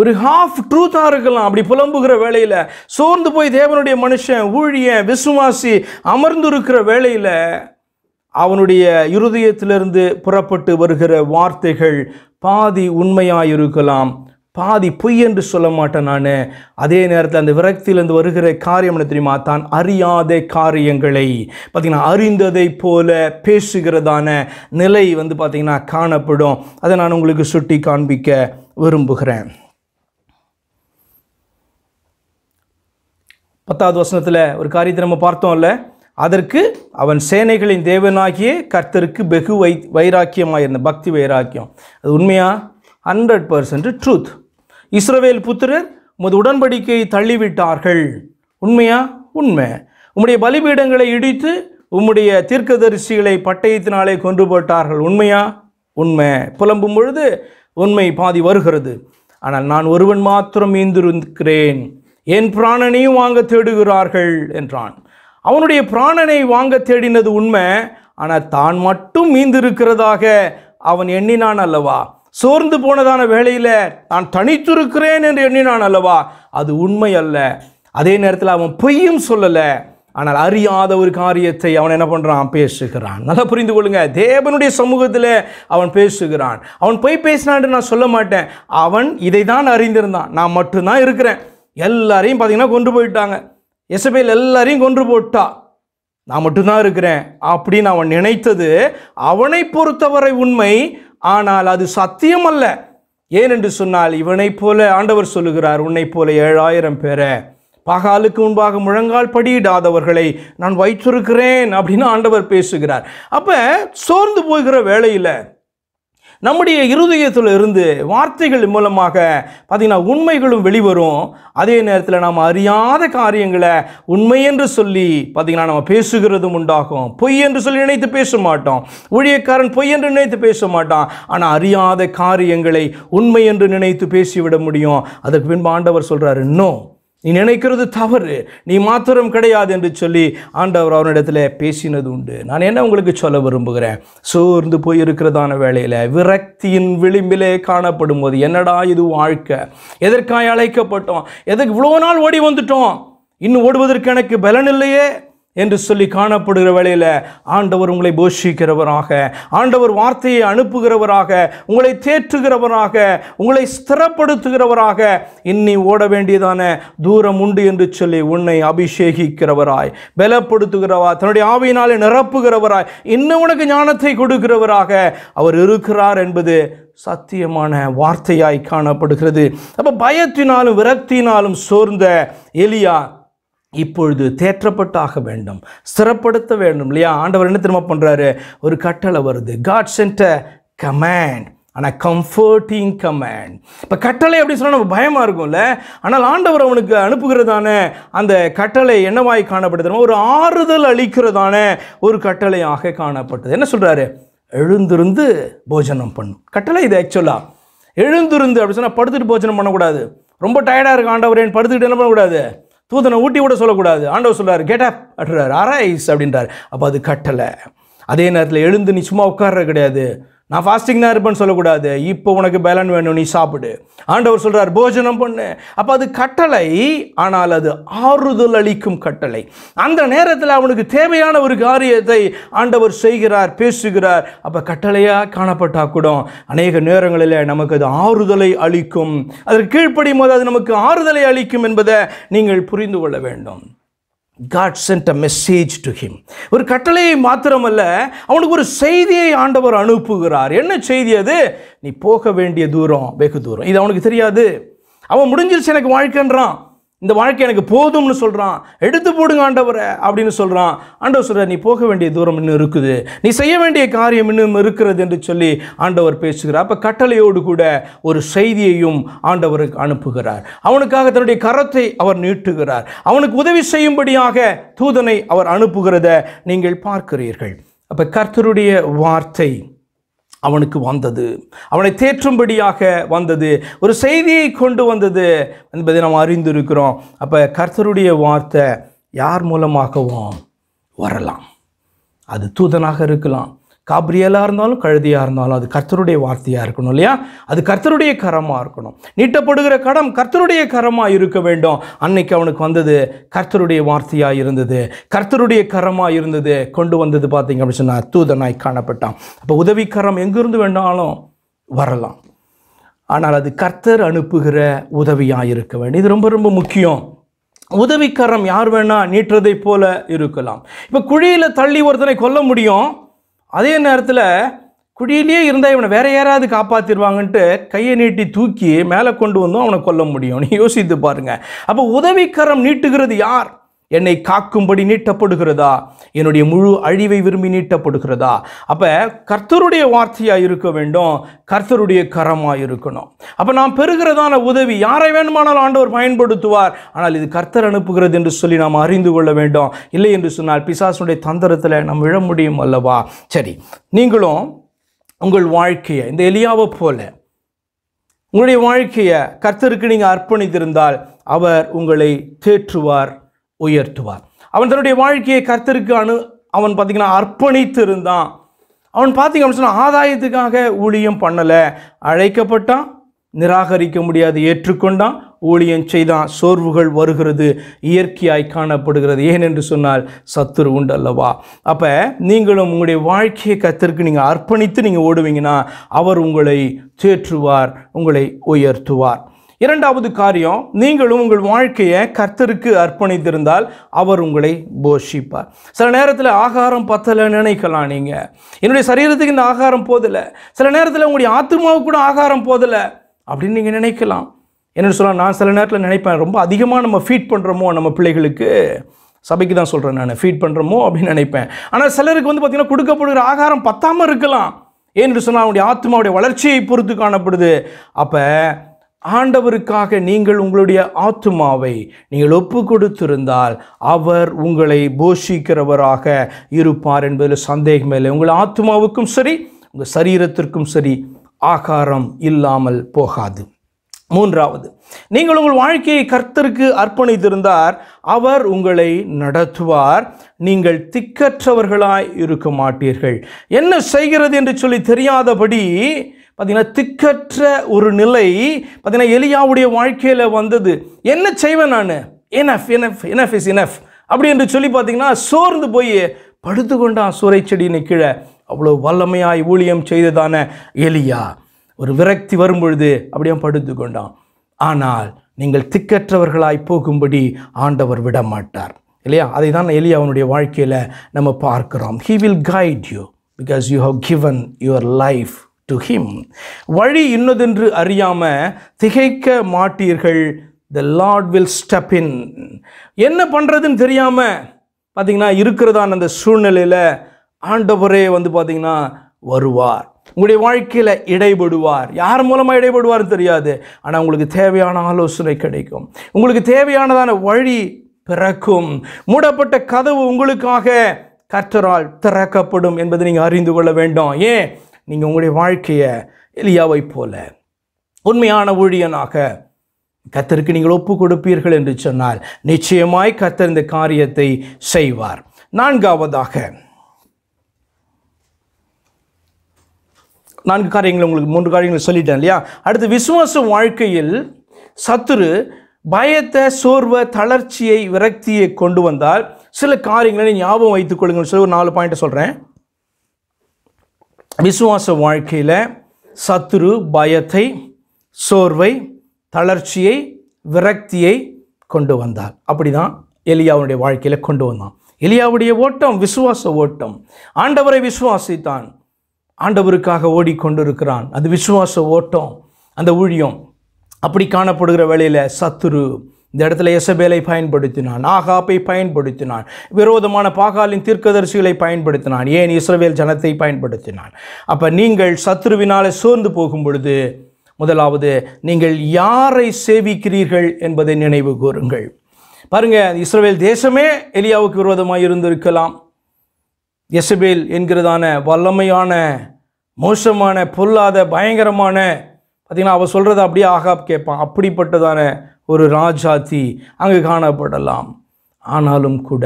ஒரு ஹாஃப் ட்ரூத்தாக இருக்கலாம் அப்படி புலம்புகிற வேலையில் சோர்ந்து போய் தேவனுடைய மனுஷன் ஊழியன் விசுவாசி அமர்ந்து இருக்கிற வேலையில் அவனுடைய இருதயத்திலிருந்து புறப்பட்டு வருகிற வார்த்தைகள் பாதி உண்மையாக இருக்கலாம் பாதி பொய் என்று சொல்ல மாட்டேன் நான் அதே நேரத்தில் அந்த விரக்தியிலிருந்து வருகிற காரியம் என்ன தெரியுமா தான் அறியாத காரியங்களை பார்த்திங்கன்னா அறிந்ததை போல பேசுகிறதான நிலை வந்து பார்த்திங்கன்னா காணப்படும் அதை நான் உங்களுக்கு சுட்டி காண்பிக்க விரும்புகிறேன் பத்தாவது வசனத்தில் ஒரு காரியத்தை நம்ம பார்த்தோம்ல அதற்கு அவன் சேனைகளின் தேவனாகிய கர்த்தருக்கு வெகு வை வைராக்கியமாக இருந்த பக்தி வைராக்கியம் அது உண்மையாக ஹண்ட்ரட் பர்சன்ட் ட்ரூத் இஸ்ரவேல் புத்திரர் உமது உடன்படிக்கையை தள்ளிவிட்டார்கள் உண்மையா உண்மை உம்முடைய பலிபீடங்களை இடித்து உம்முடைய தீர்க்கதரிசிகளை பட்டயத்தினாலே கொன்று போட்டார்கள் உண்மையா உண்மை புலம்பும் பொழுது உண்மை பாதி வருகிறது ஆனால் நான் ஒருவன் மாத்திரம் மீந்திருக்கிறேன் என் பிராணனையும் வாங்க தேடுகிறார்கள் என்றான் அவனுடைய பிராணனை வாங்க தேடினது உண்மை ஆனால் தான் மட்டும் மீந்திருக்கிறதாக அவன் எண்ணினான் அல்லவா சோர்ந்து போனதான வேலையில் நான் தனித்திருக்கிறேன் என்று எண்ணினான் அல்லவா அது உண்மை அல்ல அதே நேரத்தில் அவன் பொய்யும் சொல்லலை ஆனால் அறியாத ஒரு காரியத்தை அவன் என்ன பண்ணுறான் பேசுகிறான் நல்லா புரிந்து கொள்ளுங்க தேவனுடைய சமூகத்தில் அவன் பேசுகிறான் அவன் பொய் பேசினான்னு நான் சொல்ல மாட்டேன் அவன் இதை தான் அறிந்திருந்தான் நான் மட்டும்தான் இருக்கிறேன் எல்லாரையும் பார்த்தீங்கன்னா கொண்டு போயிட்டாங்க எஸ்எபிஎல் எல்லாரையும் கொன்று போட்டா நான் மட்டும்தான் இருக்கிறேன் அப்படின்னு அவன் நினைத்தது அவனை பொறுத்தவரை உண்மை ஆனால் அது சத்தியம் அல்ல ஏனென்று சொன்னால் இவனைப் போல ஆண்டவர் சொல்லுகிறார் உன்னைப் போல ஏழாயிரம் பேரை பகாலுக்கு முன்பாக முழங்கால் படியிடாதவர்களை நான் வைத்திருக்கிறேன் அப்படின்னு ஆண்டவர் பேசுகிறார் அப்போ சோர்ந்து போகிற வேலையில் நம்முடைய இருதயத்தில் இருந்து வார்த்தைகள் மூலமாக பார்த்திங்கன்னா உண்மைகளும் வெளிவரும் அதே நேரத்தில் நாம் அறியாத காரியங்களை உண்மை என்று சொல்லி பார்த்திங்கன்னா நம்ம பேசுகிறதும் உண்டாகும் பொய் என்று சொல்லி நினைத்து பேச மாட்டோம் ஊழியக்காரன் பொய் என்று நினைத்து பேச மாட்டான் ஆனால் அறியாத காரியங்களை உண்மை என்று நினைத்து பேசிவிட முடியும் அதுக்கு பின்பு ஆண்டவர் சொல்கிறார் இன்னும் நீ நினைக்கிறது தவறு நீ மாத்திரம் கிடையாது என்று சொல்லி ஆண்டவர் அவனிடத்தில் பேசினது உண்டு நான் என்ன உங்களுக்கு சொல்ல விரும்புகிறேன் சோர்ந்து போய் இருக்கிறதான வேலையில் விரக்தியின் விளிம்பிலே காணப்படும் போது என்னடா இது வாழ்க்கை எதற்காக அழைக்கப்பட்டோம் எதற்கு இவ்வளோ நாள் ஓடி வந்துட்டோம் இன்னும் ஓடுவதற்கு எனக்கு பலன் இல்லையே என்று சொல்லி காணப்படுகிற வேளையில் ஆண்டவர் உங்களை போஷிக்கிறவராக ஆண்டவர் வார்த்தையை அனுப்புகிறவராக உங்களை தேற்றுகிறவராக உங்களை ஸ்திரப்படுத்துகிறவராக இன்னி ஓட வேண்டியதான தூரம் உண்டு என்று சொல்லி உன்னை அபிஷேகிக்கிறவராய் பலப்படுத்துகிறவா தன்னுடைய ஆவியினாலே நிரப்புகிறவராய் இன்னும் உனக்கு ஞானத்தை கொடுக்கிறவராக அவர் இருக்கிறார் என்பது சத்தியமான வார்த்தையாய் காணப்படுகிறது அப்போ பயத்தினாலும் விரக்தினாலும் சோர்ந்த எலியா இப்பொழுது தேற்றப்பட்டாக வேண்டும் சிறப்படுத்த வேண்டும் இல்லையா ஆண்டவர் என்ன திரும்ப பண்ணுறாரு ஒரு கட்டளை வருது காட் சென்ட் கமேண்ட் ஆனால் கம்ஃபர்டிங் கமேண்ட் இப்போ கட்டளை அப்படின்னு சொன்னால் நம்ம பயமாக இருக்கும்ல ஆனால் ஆண்டவர் அவனுக்கு அனுப்புகிறதான அந்த கட்டளை என்னவாய் காணப்படுது ஒரு ஆறுதல் அளிக்கிறதான ஒரு கட்டளையாக காணப்பட்டது என்ன சொல்கிறாரு எழுந்திருந்து போஜனம் பண்ணும் கட்டளை இது ஆக்சுவலாக எழுந்திருந்து அப்படி சொன்னால் படுத்துட்டு போஜனம் பண்ணக்கூடாது ரொம்ப டயர்டாக இருக்கும் ஆண்டவர் படுத்துக்கிட்டு என்ன பண்ணக்கூடாது தூதனை ஊட்டி கூட சொல்லக்கூடாது ஆண்டவர் சொல்கிறார் கெட் அப் அரைஸ் அப்படின்றார் அப்போ அது கட்டலை அதே நேரத்தில் எழுந்து நீ சும்மா உட்கார்றது கிடையாது நான் ஃபாஸ்டிங் தான் இருப்பேன்னு சொல்லக்கூடாது இப்போ உனக்கு பேலன் வேணும் நீ சாப்பிடு ஆண்டவர் சொல்கிறார் போஜனம் பண்ணு அப்போ அது கட்டளை ஆனால் அது ஆறுதல் அளிக்கும் கட்டளை அந்த நேரத்தில் அவனுக்கு தேவையான ஒரு காரியத்தை ஆண்டவர் செய்கிறார் பேசுகிறார் அப்போ கட்டளையாக காணப்பட்டால் கூட அநேக நேரங்களில் நமக்கு அது ஆறுதலை அளிக்கும் அதற்கு கீழ்ப்படியும் போது அது நமக்கு ஆறுதலை அளிக்கும் என்பதை நீங்கள் புரிந்து கொள்ள வேண்டும் God sent a message to him ஒரு கட்டளையை மாத்திரமல்ல அவனுக்கு ஒரு செய்தியை ஆண்டவர் அனுப்புகிறார் என்ன செய்தி அது நீ போக வேண்டிய தூரம் வெகு தூரம் இது அவனுக்கு தெரியாது அவன் முடிஞ்சிருச்சு எனக்கு வாழ்க்கைன்றான் இந்த வாழ்க்கை எனக்கு போதும்னு சொல்கிறான் எடுத்து போடுங்க ஆண்டவரை அப்படின்னு சொல்கிறான் ஆண்டவர் சொல்கிற நீ போக வேண்டிய தூரம் இன்னும் இருக்குது நீ செய்ய வேண்டிய காரியம் இன்னும் இருக்கிறது என்று சொல்லி ஆண்டவர் பேசுகிறார் அப்போ கட்டளையோடு கூட ஒரு செய்தியையும் ஆண்டவருக்கு அனுப்புகிறார் அவனுக்காக தன்னுடைய கரத்தை அவர் நீட்டுகிறார் அவனுக்கு உதவி செய்யும்படியாக தூதனை அவர் அனுப்புகிறத நீங்கள் பார்க்கிறீர்கள் அப்போ கர்த்தருடைய வார்த்தை அவனுக்கு வந்தது அவனை தேற்றும்படியாக வந்தது ஒரு செய்தியை கொண்டு வந்தது என்பதை நாம் அறிந்திருக்கிறோம் அப்போ கர்த்தருடைய வார்த்தை யார் மூலமாகவும் வரலாம் அது தூதனாக இருக்கலாம் காப்ரியலாக இருந்தாலும் கழுதியாக இருந்தாலும் அது கர்த்தருடைய வார்த்தையாக இருக்கணும் இல்லையா அது கர்த்தருடைய கரமாக இருக்கணும் நீட்டப்படுகிற கடம் கர்த்தருடைய கரமாக இருக்க வேண்டும் அன்னைக்கு அவனுக்கு வந்தது கர்த்தருடைய வார்த்தையாக இருந்தது கர்த்தருடைய கரமாக இருந்தது கொண்டு வந்தது பார்த்தீங்க அப்படின்னு சொன்னால் தூதனாய் காணப்பட்டான் அப்போ உதவிக்கரம் எங்கிருந்து வேண்டாலும் வரலாம் ஆனால் அது கர்த்தர் அனுப்புகிற உதவியாக இருக்க வேண்டும் இது ரொம்ப ரொம்ப முக்கியம் உதவிக்கரம் யார் வேணால் நீட்டுறதை போல இருக்கலாம் இப்போ குழியில் தள்ளி ஒருத்தனை கொல்ல முடியும் அதே நேரத்தில் குழியிலேயே இருந்தால் இவனை வேற யாராவது காப்பாற்றிடுவாங்கன்ட்டு கையை நீட்டி தூக்கி மேலே கொண்டு வந்தும் அவனை கொல்ல முடியும் நீ யோசித்து பாருங்கள் அப்போ உதவிக்கரம் நீட்டுகிறது யார் என்னை காக்கும்படி நீட்டப்படுகிறதா என்னுடைய முழு அழிவை விரும்பி நீட்டப்படுகிறதா அப்போ கர்த்தருடைய வார்த்தையாக இருக்க வேண்டும் கர்த்தருடைய கரமாக இருக்கணும் அப்போ நாம் பெறுகிறதான உதவி யாரை வேண்டுமானாலும் ஆண்டவர் பயன்படுத்துவார் ஆனால் இது கர்த்தர் அனுப்புகிறது என்று சொல்லி நாம் அறிந்து கொள்ள வேண்டும் இல்லை என்று சொன்னால் பிசாசுடைய தந்திரத்தில் நாம் விழ முடியும் அல்லவா சரி நீங்களும் உங்கள் வாழ்க்கையை இந்த எலியாவை போல உங்களுடைய வாழ்க்கையை கர்த்தருக்கு நீங்கள் அர்ப்பணித்திருந்தால் அவர் உங்களை தேற்றுவார் உயர்த்துவார் அவன் தன்னுடைய வாழ்க்கையை கர்த்தருக்கு அணு அவன் பார்த்திங்கன்னா அர்ப்பணித்து இருந்தான் அவன் பார்த்திங்க அப்படின்னு சொன்னால் ஆதாயத்துக்காக ஊழியம் பண்ணலை அழைக்கப்பட்டான் நிராகரிக்க முடியாது ஏற்றுக்கொண்டான் ஊழியம் செய்தான் சோர்வுகள் வருகிறது இயற்கையாய் காணப்படுகிறது ஏனென்று சொன்னால் சத்துரு உண்டு அல்லவா அப்போ நீங்களும் உங்களுடைய வாழ்க்கையை கத்திற்கு நீங்கள் அர்ப்பணித்து நீங்கள் ஓடுவீங்கன்னா அவர் உங்களை தேற்றுவார் உங்களை உயர்த்துவார் இரண்டாவது காரியம் நீங்களும் உங்கள் வாழ்க்கையை கர்த்தருக்கு அர்ப்பணித்திருந்தால் அவர் உங்களை போஷிப்பார் சில நேரத்தில் ஆகாரம் பத்தலை நினைக்கலாம் நீங்கள் என்னுடைய சரீரத்துக்கு இந்த ஆகாரம் போதலை சில நேரத்தில் உங்களுடைய ஆத்மாவுக்கு கூட ஆகாரம் போதலை அப்படின்னு நீங்கள் நினைக்கலாம் என்னென்னு சொல்ல நான் சில நேரத்தில் நினைப்பேன் ரொம்ப அதிகமாக நம்ம ஃபீட் பண்ணுறோமோ நம்ம பிள்ளைகளுக்கு சபைக்கு தான் சொல்கிறேன் நான் ஃபீட் பண்ணுறோமோ அப்படின்னு நினைப்பேன் ஆனால் சிலருக்கு வந்து பார்த்திங்கன்னா கொடுக்கப்படுகிற ஆகாரம் பத்தாமல் இருக்கலாம் ஏன்னு சொன்னால் அவனுடைய ஆத்மாவுடைய வளர்ச்சியை பொறுத்து காணப்படுது அப்போ ஆண்டவருக்காக நீங்கள் உங்களுடைய ஆத்துமாவை நீங்கள் ஒப்பு கொடுத்திருந்தால் அவர் உங்களை போஷிக்கிறவராக இருப்பார் என்பதில் சந்தேகம் இல்லை உங்கள் ஆத்மாவுக்கும் சரி உங்கள் சரீரத்திற்கும் சரி ஆகாரம் இல்லாமல் போகாது மூன்றாவது நீங்கள் உங்கள் வாழ்க்கையை கர்த்தருக்கு அர்ப்பணித்திருந்தார் அவர் உங்களை நடத்துவார் நீங்கள் திக்கற்றவர்களாய் இருக்க மாட்டீர்கள் என்ன செய்கிறது என்று சொல்லி தெரியாதபடி பார்த்தீங்கன்னா திக்கற்ற ஒரு நிலை பார்த்தீங்கன்னா எலியாவுடைய வாழ்க்கையில் வந்தது என்ன செய்வேன் நான் enough enough enough is enough அப்படி என்று சொல்லி பார்த்தீங்கன்னா சோர்ந்து போய் படுத்து கொண்டான் சூறை செடியின் கீழே அவ்வளோ வல்லமையாய் ஊழியம் செய்ததான எலியா ஒரு விரக்தி வரும்பொழுது அப்படியே படுத்து கொண்டான் ஆனால் நீங்கள் திக்கற்றவர்களாய் போகும்படி ஆண்டவர் விட மாட்டார் இல்லையா அதை தான் எலியாவனுடைய வாழ்க்கையில் நம்ம பார்க்குறோம் he will guide you because you have given your life to him வழி இன்னதென்று அறியாம திகைக்க மாட்டீர்கள் the Lord will step in என்ன பண்ணுறதுன்னு தெரியாமல் பார்த்தீங்கன்னா இருக்கிறதான அந்த சூழ்நிலையில் ஆண்டவரே வந்து பார்த்திங்கன்னா வருவார் உங்களுடைய வாழ்க்கையில் இடைபடுவார் யார் மூலமாக இடைபடுவார்னு தெரியாது ஆனால் உங்களுக்கு தேவையான ஆலோசனை கிடைக்கும் உங்களுக்கு தேவையானதான வழி பிறக்கும் மூடப்பட்ட கதவு உங்களுக்காக கற்றரால் திறக்கப்படும் என்பதை நீங்கள் அறிந்து கொள்ள வேண்டும் ஏன் நீங்கள் உங்களுடைய வாழ்க்கையை எலியாவை போல உண்மையான ஊழியனாக கத்தருக்கு நீங்கள் ஒப்பு கொடுப்பீர்கள் என்று சொன்னால் நிச்சயமாய் கத்தர் இந்த காரியத்தை செய்வார் நான்காவதாக நான்கு காரியங்கள் உங்களுக்கு மூன்று காரியங்கள் சொல்லிட்டேன் இல்லையா அடுத்து விசுவாச வாழ்க்கையில் சத்துரு பயத்தை சோர்வ தளர்ச்சியை விரக்தியை கொண்டு வந்தால் சில காரியங்களை ஞாபகம் வைத்துக் கொள்ளுங்கள் சொல்லி ஒரு நாலு பாயிண்ட்டை சொல்கிறேன் விசுவாச வாழ்க்கையில் சத்துரு பயத்தை சோர்வை தளர்ச்சியை விரக்தியை கொண்டு வந்தார் அப்படி தான் எலியாவுடைய வாழ்க்கையில் கொண்டு வந்தான் எலியாவுடைய ஓட்டம் விசுவாச ஓட்டம் ஆண்டவரை விசுவாசித்தான் ஆண்டவருக்காக ஓடிக்கொண்டிருக்கிறான் அது விசுவாச ஓட்டம் அந்த ஊழியம் அப்படி காணப்படுகிற வேளையில் சத்துரு இந்த இடத்துல எசபேலை பயன்படுத்தினான் ஆகாப்பை பயன்படுத்தினான் விரோதமான பாகாலின் தீர்க்கதரிசிகளை பயன்படுத்தினான் ஏன் இஸ்ரவேல் ஜனத்தை பயன்படுத்தினான் அப்போ நீங்கள் சத்ருவினாலே சோர்ந்து போகும் பொழுது முதலாவது நீங்கள் யாரை சேவிக்கிறீர்கள் என்பதை நினைவு கூறுங்கள் பாருங்கள் இஸ்ரேல் தேசமே எலியாவுக்கு விரோதமாக இருந்திருக்கலாம் எசபேல் என்கிறதான வல்லமையான மோசமான பொல்லாத பயங்கரமான பார்த்திங்கன்னா அவள் சொல்கிறத அப்படியே ஆகாப் கேட்பான் அப்படிப்பட்டதான ஒரு ராஜாத்தி அங்கு காணப்படலாம் ஆனாலும் கூட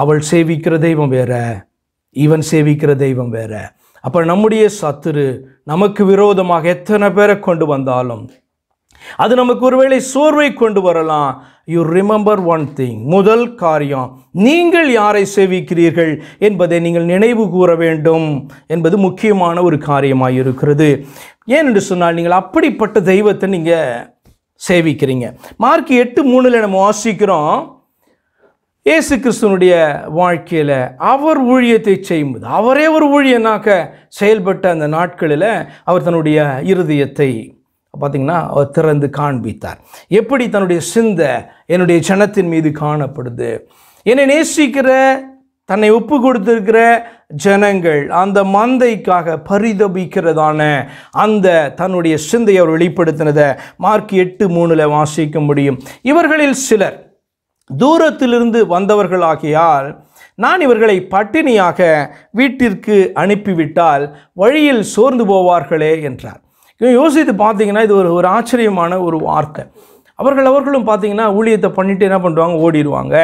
அவள் சேவிக்கிற தெய்வம் வேற இவன் சேவிக்கிற தெய்வம் வேற அப்போ நம்முடைய சத்துரு நமக்கு விரோதமாக எத்தனை பேரை கொண்டு வந்தாலும் அது நமக்கு ஒருவேளை சோர்வை கொண்டு வரலாம் யூ ரிமெம்பர் ஒன் திங் முதல் காரியம் நீங்கள் யாரை சேவிக்கிறீர்கள் என்பதை நீங்கள் நினைவு கூற வேண்டும் என்பது முக்கியமான ஒரு காரியமாக இருக்கிறது ஏன் என்று சொன்னால் நீங்கள் அப்படிப்பட்ட தெய்வத்தை நீங்கள் சேவிக்கிறீங்க மார்க் எட்டு மூணில் நம்ம வாசிக்கிறோம் ஏசு கிறிஸ்துனுடைய வாழ்க்கையில் அவர் ஊழியத்தை செய்யும்போது அவரே ஒரு ஊழியனாக செயல்பட்ட அந்த நாட்களில் அவர் தன்னுடைய இருதயத்தை பார்த்திங்கன்னா அவர் திறந்து காண்பித்தார் எப்படி தன்னுடைய சிந்த என்னுடைய ஜனத்தின் மீது காணப்படுது என்னை நேசிக்கிற தன்னை ஒப்பு கொடுத்துருக்கிற ஜனங்கள் அந்த மந்தைக்காக பரிதபிக்கிறதான அந்த தன்னுடைய சிந்தையை அவர் வெளிப்படுத்தினத மார்க் எட்டு மூணில் வாசிக்க முடியும் இவர்களில் சிலர் தூரத்திலிருந்து வந்தவர்களாகியால் நான் இவர்களை பட்டினியாக வீட்டிற்கு அனுப்பிவிட்டால் வழியில் சோர்ந்து போவார்களே என்றார் யோசித்து பார்த்தீங்கன்னா இது ஒரு ஒரு ஆச்சரியமான ஒரு வார்த்தை அவர்கள் அவர்களும் பார்த்தீங்கன்னா ஊழியத்தை பண்ணிவிட்டு என்ன பண்ணுவாங்க ஓடிடுவாங்க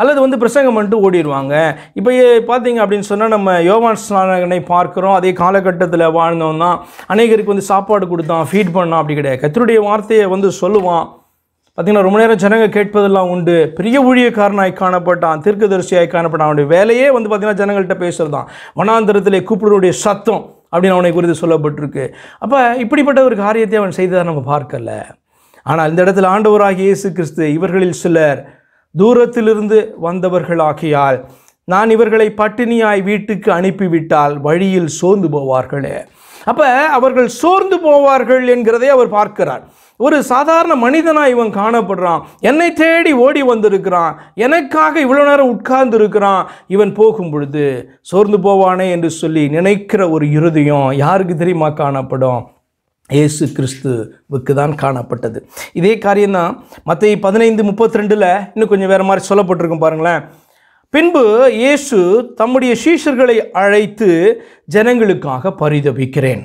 அல்லது வந்து பிரசங்கம் பண்ணிட்டு ஓடிடுவாங்க இப்போ பார்த்தீங்க அப்படின்னு சொன்னால் நம்ம யோகான் ஸ்நானகனை பார்க்குறோம் அதே காலகட்டத்தில் வாழ்ந்தவன் தான் அநேகருக்கு வந்து சாப்பாடு கொடுத்தான் ஃபீட் பண்ணான் அப்படி கிடையாது கத்தருடைய வார்த்தையை வந்து சொல்லுவான் பார்த்திங்கன்னா ரொம்ப நேரம் ஜனங்கள் கேட்பதெல்லாம் உண்டு பெரிய ஊழியக்காரனாய் காணப்பட்டான் தரிசியாக காணப்பட்டான் அவனுடைய வேலையே வந்து பார்த்திங்கன்னா ஜனங்கள்கிட்ட பேசுகிறதான் தான் வனாந்திரத்திலே கூப்பிடுவனுடைய சத்தம் அப்படின்னு அவனை குறித்து சொல்லப்பட்டிருக்கு அப்போ இப்படிப்பட்ட ஒரு காரியத்தை அவன் செய்ததை நம்ம பார்க்கலை ஆனால் இந்த இடத்தில் ஆண்டவராகிய இயேசு கிறிஸ்து இவர்களில் சிலர் தூரத்திலிருந்து வந்தவர்களாகியால் நான் இவர்களை பட்டினியாய் வீட்டுக்கு அனுப்பிவிட்டால் வழியில் சோர்ந்து போவார்களே அப்போ அவர்கள் சோர்ந்து போவார்கள் என்கிறதை அவர் பார்க்கிறார் ஒரு சாதாரண மனிதனாக இவன் காணப்படுறான் என்னை தேடி ஓடி வந்திருக்கிறான் எனக்காக இவ்வளோ நேரம் உட்கார்ந்து இருக்கிறான் இவன் போகும் பொழுது சோர்ந்து போவானே என்று சொல்லி நினைக்கிற ஒரு இருதயம் யாருக்கு தெரியுமா காணப்படும் இயேசு கிறிஸ்துவுக்கு தான் காணப்பட்டது இதே காரியம் தான் மற்ற பதினைந்து முப்பத்தி ரெண்டில் இன்னும் கொஞ்சம் வேறு மாதிரி சொல்லப்பட்டிருக்கும் பாருங்களேன் பின்பு இயேசு தம்முடைய சீஷர்களை அழைத்து ஜனங்களுக்காக பரிதபிக்கிறேன்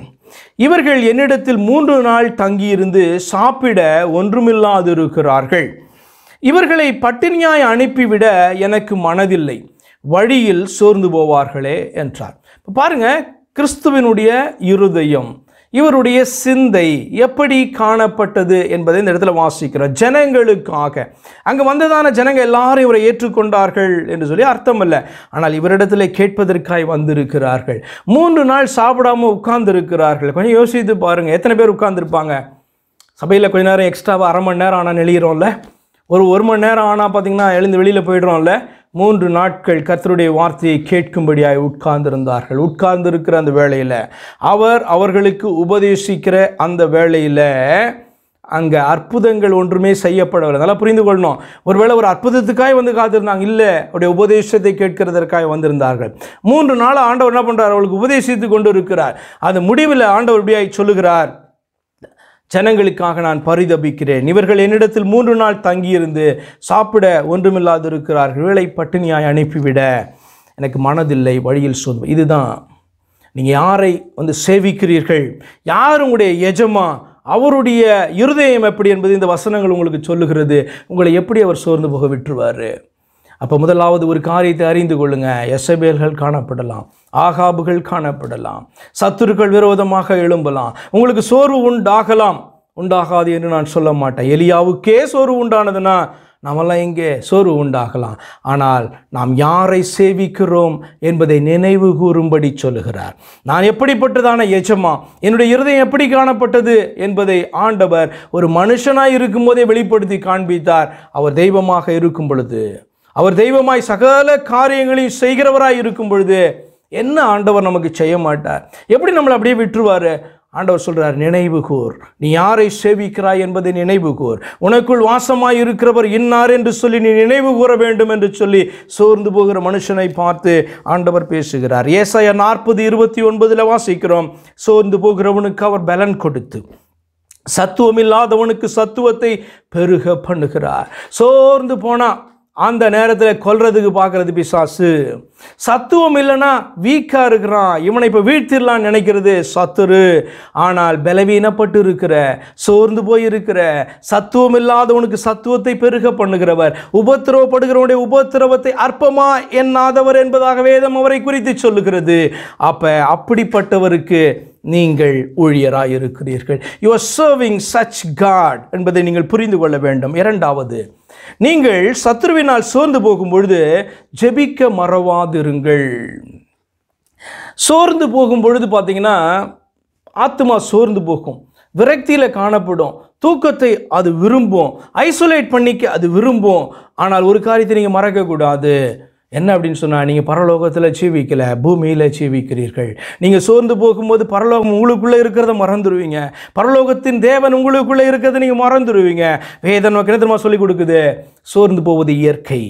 இவர்கள் என்னிடத்தில் மூன்று நாள் தங்கியிருந்து சாப்பிட ஒன்றுமில்லாதிருக்கிறார்கள் இவர்களை பட்டினியாய் அனுப்பிவிட எனக்கு மனதில்லை வழியில் சோர்ந்து போவார்களே என்றார் இப்போ பாருங்கள் கிறிஸ்துவனுடைய இருதயம் இவருடைய சிந்தை எப்படி காணப்பட்டது என்பதை இந்த இடத்துல வாசிக்கிறோம் ஜனங்களுக்காக அங்கே வந்ததான ஜனங்கள் எல்லாரும் இவரை ஏற்றுக்கொண்டார்கள் என்று சொல்லி அர்த்தம் இல்லை ஆனால் இவரிடத்தில் கேட்பதற்காய் வந்திருக்கிறார்கள் மூன்று நாள் சாப்பிடாமல் உட்கார்ந்துருக்கிறார்கள் கொஞ்சம் யோசித்து பாருங்கள் எத்தனை பேர் உட்கார்ந்துருப்பாங்க சபையில் கொஞ்ச நேரம் எக்ஸ்ட்ராவாக அரை மணி நேரம் ஆனால் நெளிகிறோம்ல ஒரு ஒரு மணி நேரம் ஆனால் பார்த்திங்கன்னா எழுந்து வெளியில் போயிடுறோம்ல மூன்று நாட்கள் கத்தருடைய வார்த்தையை கேட்கும்படியாய் உட்கார்ந்திருந்தார்கள் உட்கார்ந்திருக்கிற அந்த வேளையில் அவர் அவர்களுக்கு உபதேசிக்கிற அந்த வேளையில் அங்கே அற்புதங்கள் ஒன்றுமே செய்யப்படவில்லை நல்லா புரிந்து கொள்ளணும் ஒருவேளை ஒரு அற்புதத்துக்காக வந்து காத்திருந்தாங்க இல்லை அவருடைய உபதேசத்தை கேட்கிறதற்காக வந்திருந்தார்கள் மூன்று நாள் ஆண்டவர் என்ன பண்ணுறார் அவளுக்கு உபதேசித்து கொண்டு இருக்கிறார் அது முடிவில் ஆண்டவர் இப்படியாய் சொல்லுகிறார் ஜனங்களுக்காக நான் பரிதபிக்கிறேன் இவர்கள் என்னிடத்தில் மூன்று நாள் தங்கியிருந்து சாப்பிட ஒன்றுமில்லாதிருக்கிறார்கள் வேலை பட்டினியாய் அனுப்பிவிட எனக்கு மனதில்லை வழியில் சொந்த இதுதான் நீங்கள் யாரை வந்து சேவிக்கிறீர்கள் யார் உங்களுடைய எஜமா அவருடைய இருதயம் எப்படி என்பது இந்த வசனங்கள் உங்களுக்கு சொல்லுகிறது உங்களை எப்படி அவர் சோர்ந்து போக விட்டுருவார் அப்போ முதலாவது ஒரு காரியத்தை அறிந்து கொள்ளுங்க எசபேல்கள் காணப்படலாம் ஆகாபுகள் காணப்படலாம் சத்துருக்கள் விரோதமாக எழும்பலாம் உங்களுக்கு சோர்வு உண்டாகலாம் உண்டாகாது என்று நான் சொல்ல மாட்டேன் எலியாவுக்கே சோர்வு உண்டானதுன்னா நம்மளாம் இங்கே சோர்வு உண்டாகலாம் ஆனால் நாம் யாரை சேவிக்கிறோம் என்பதை நினைவு கூறும்படி சொல்லுகிறார் நான் எப்படிப்பட்டதான எஜமா என்னுடைய இருதயம் எப்படி காணப்பட்டது என்பதை ஆண்டவர் ஒரு மனுஷனாக இருக்கும்போதே வெளிப்படுத்தி காண்பித்தார் அவர் தெய்வமாக இருக்கும் பொழுது அவர் தெய்வமாய் சகல காரியங்களையும் செய்கிறவராய் இருக்கும் பொழுது என்ன ஆண்டவர் நமக்கு செய்ய மாட்டார் எப்படி நம்மளை அப்படியே விட்டுருவார் ஆண்டவர் சொல்கிறார் நினைவு கூர் நீ யாரை சேவிக்கிறாய் என்பதை நினைவு கூர் உனக்குள் வாசமாய் இருக்கிறவர் இன்னார் என்று சொல்லி நீ நினைவு கூற வேண்டும் என்று சொல்லி சோர்ந்து போகிற மனுஷனை பார்த்து ஆண்டவர் பேசுகிறார் ஏசாய நாற்பது இருபத்தி ஒன்பதில் வாசிக்கிறோம் சோர்ந்து போகிறவனுக்கு அவர் பலன் கொடுத்து சத்துவம் இல்லாதவனுக்கு சத்துவத்தை பெருக பண்ணுகிறார் சோர்ந்து போனால் அந்த நேரத்தில் கொல்றதுக்கு பார்க்குறது பிசாசு சத்துவம் இல்லைன்னா வீக்காக இருக்கிறான் இவனை இப்போ வீழ்த்திடலான்னு நினைக்கிறது சத்துரு ஆனால் பலவீனப்பட்டு இருக்கிற சோர்ந்து போய் இருக்கிற சத்துவம் இல்லாதவனுக்கு சத்துவத்தை பெருக பண்ணுகிறவர் உபத்திரவப்படுகிறவனுடைய உபத்திரவத்தை அற்பமா எண்ணாதவர் என்பதாக வேதம் அவரை குறித்து சொல்லுகிறது அப்போ அப்படிப்பட்டவருக்கு நீங்கள் ஊழியராக இருக்கிறீர்கள் யூ சர்விங் சச் காட் என்பதை நீங்கள் புரிந்து கொள்ள வேண்டும் இரண்டாவது நீங்கள் சத்ருவினால் சோர்ந்து போகும் பொழுது ஜெபிக்க மறவாதிருங்கள் சோர்ந்து போகும் பொழுது பார்த்தீங்கன்னா ஆத்மா சோர்ந்து போகும் விரக்தியில் காணப்படும் தூக்கத்தை அது விரும்பும் ஐசோலேட் பண்ணிக்க அது விரும்பும் ஆனால் ஒரு காரியத்தை நீங்கள் மறக்கக்கூடாது என்ன அப்படின்னு சொன்னால் நீங்கள் பரலோகத்தில் ஜீவிக்கலை பூமியில் ஜீவிக்கிறீர்கள் நீங்கள் சோர்ந்து போகும்போது பரலோகம் உங்களுக்குள்ளே இருக்கிறத மறந்துடுவீங்க பரலோகத்தின் தேவன் உங்களுக்குள்ளே இருக்கிறத நீங்கள் மறந்துடுவீங்க வேதன் கிணத்திரமாக சொல்லிக் கொடுக்குது சோர்ந்து போவது இயற்கை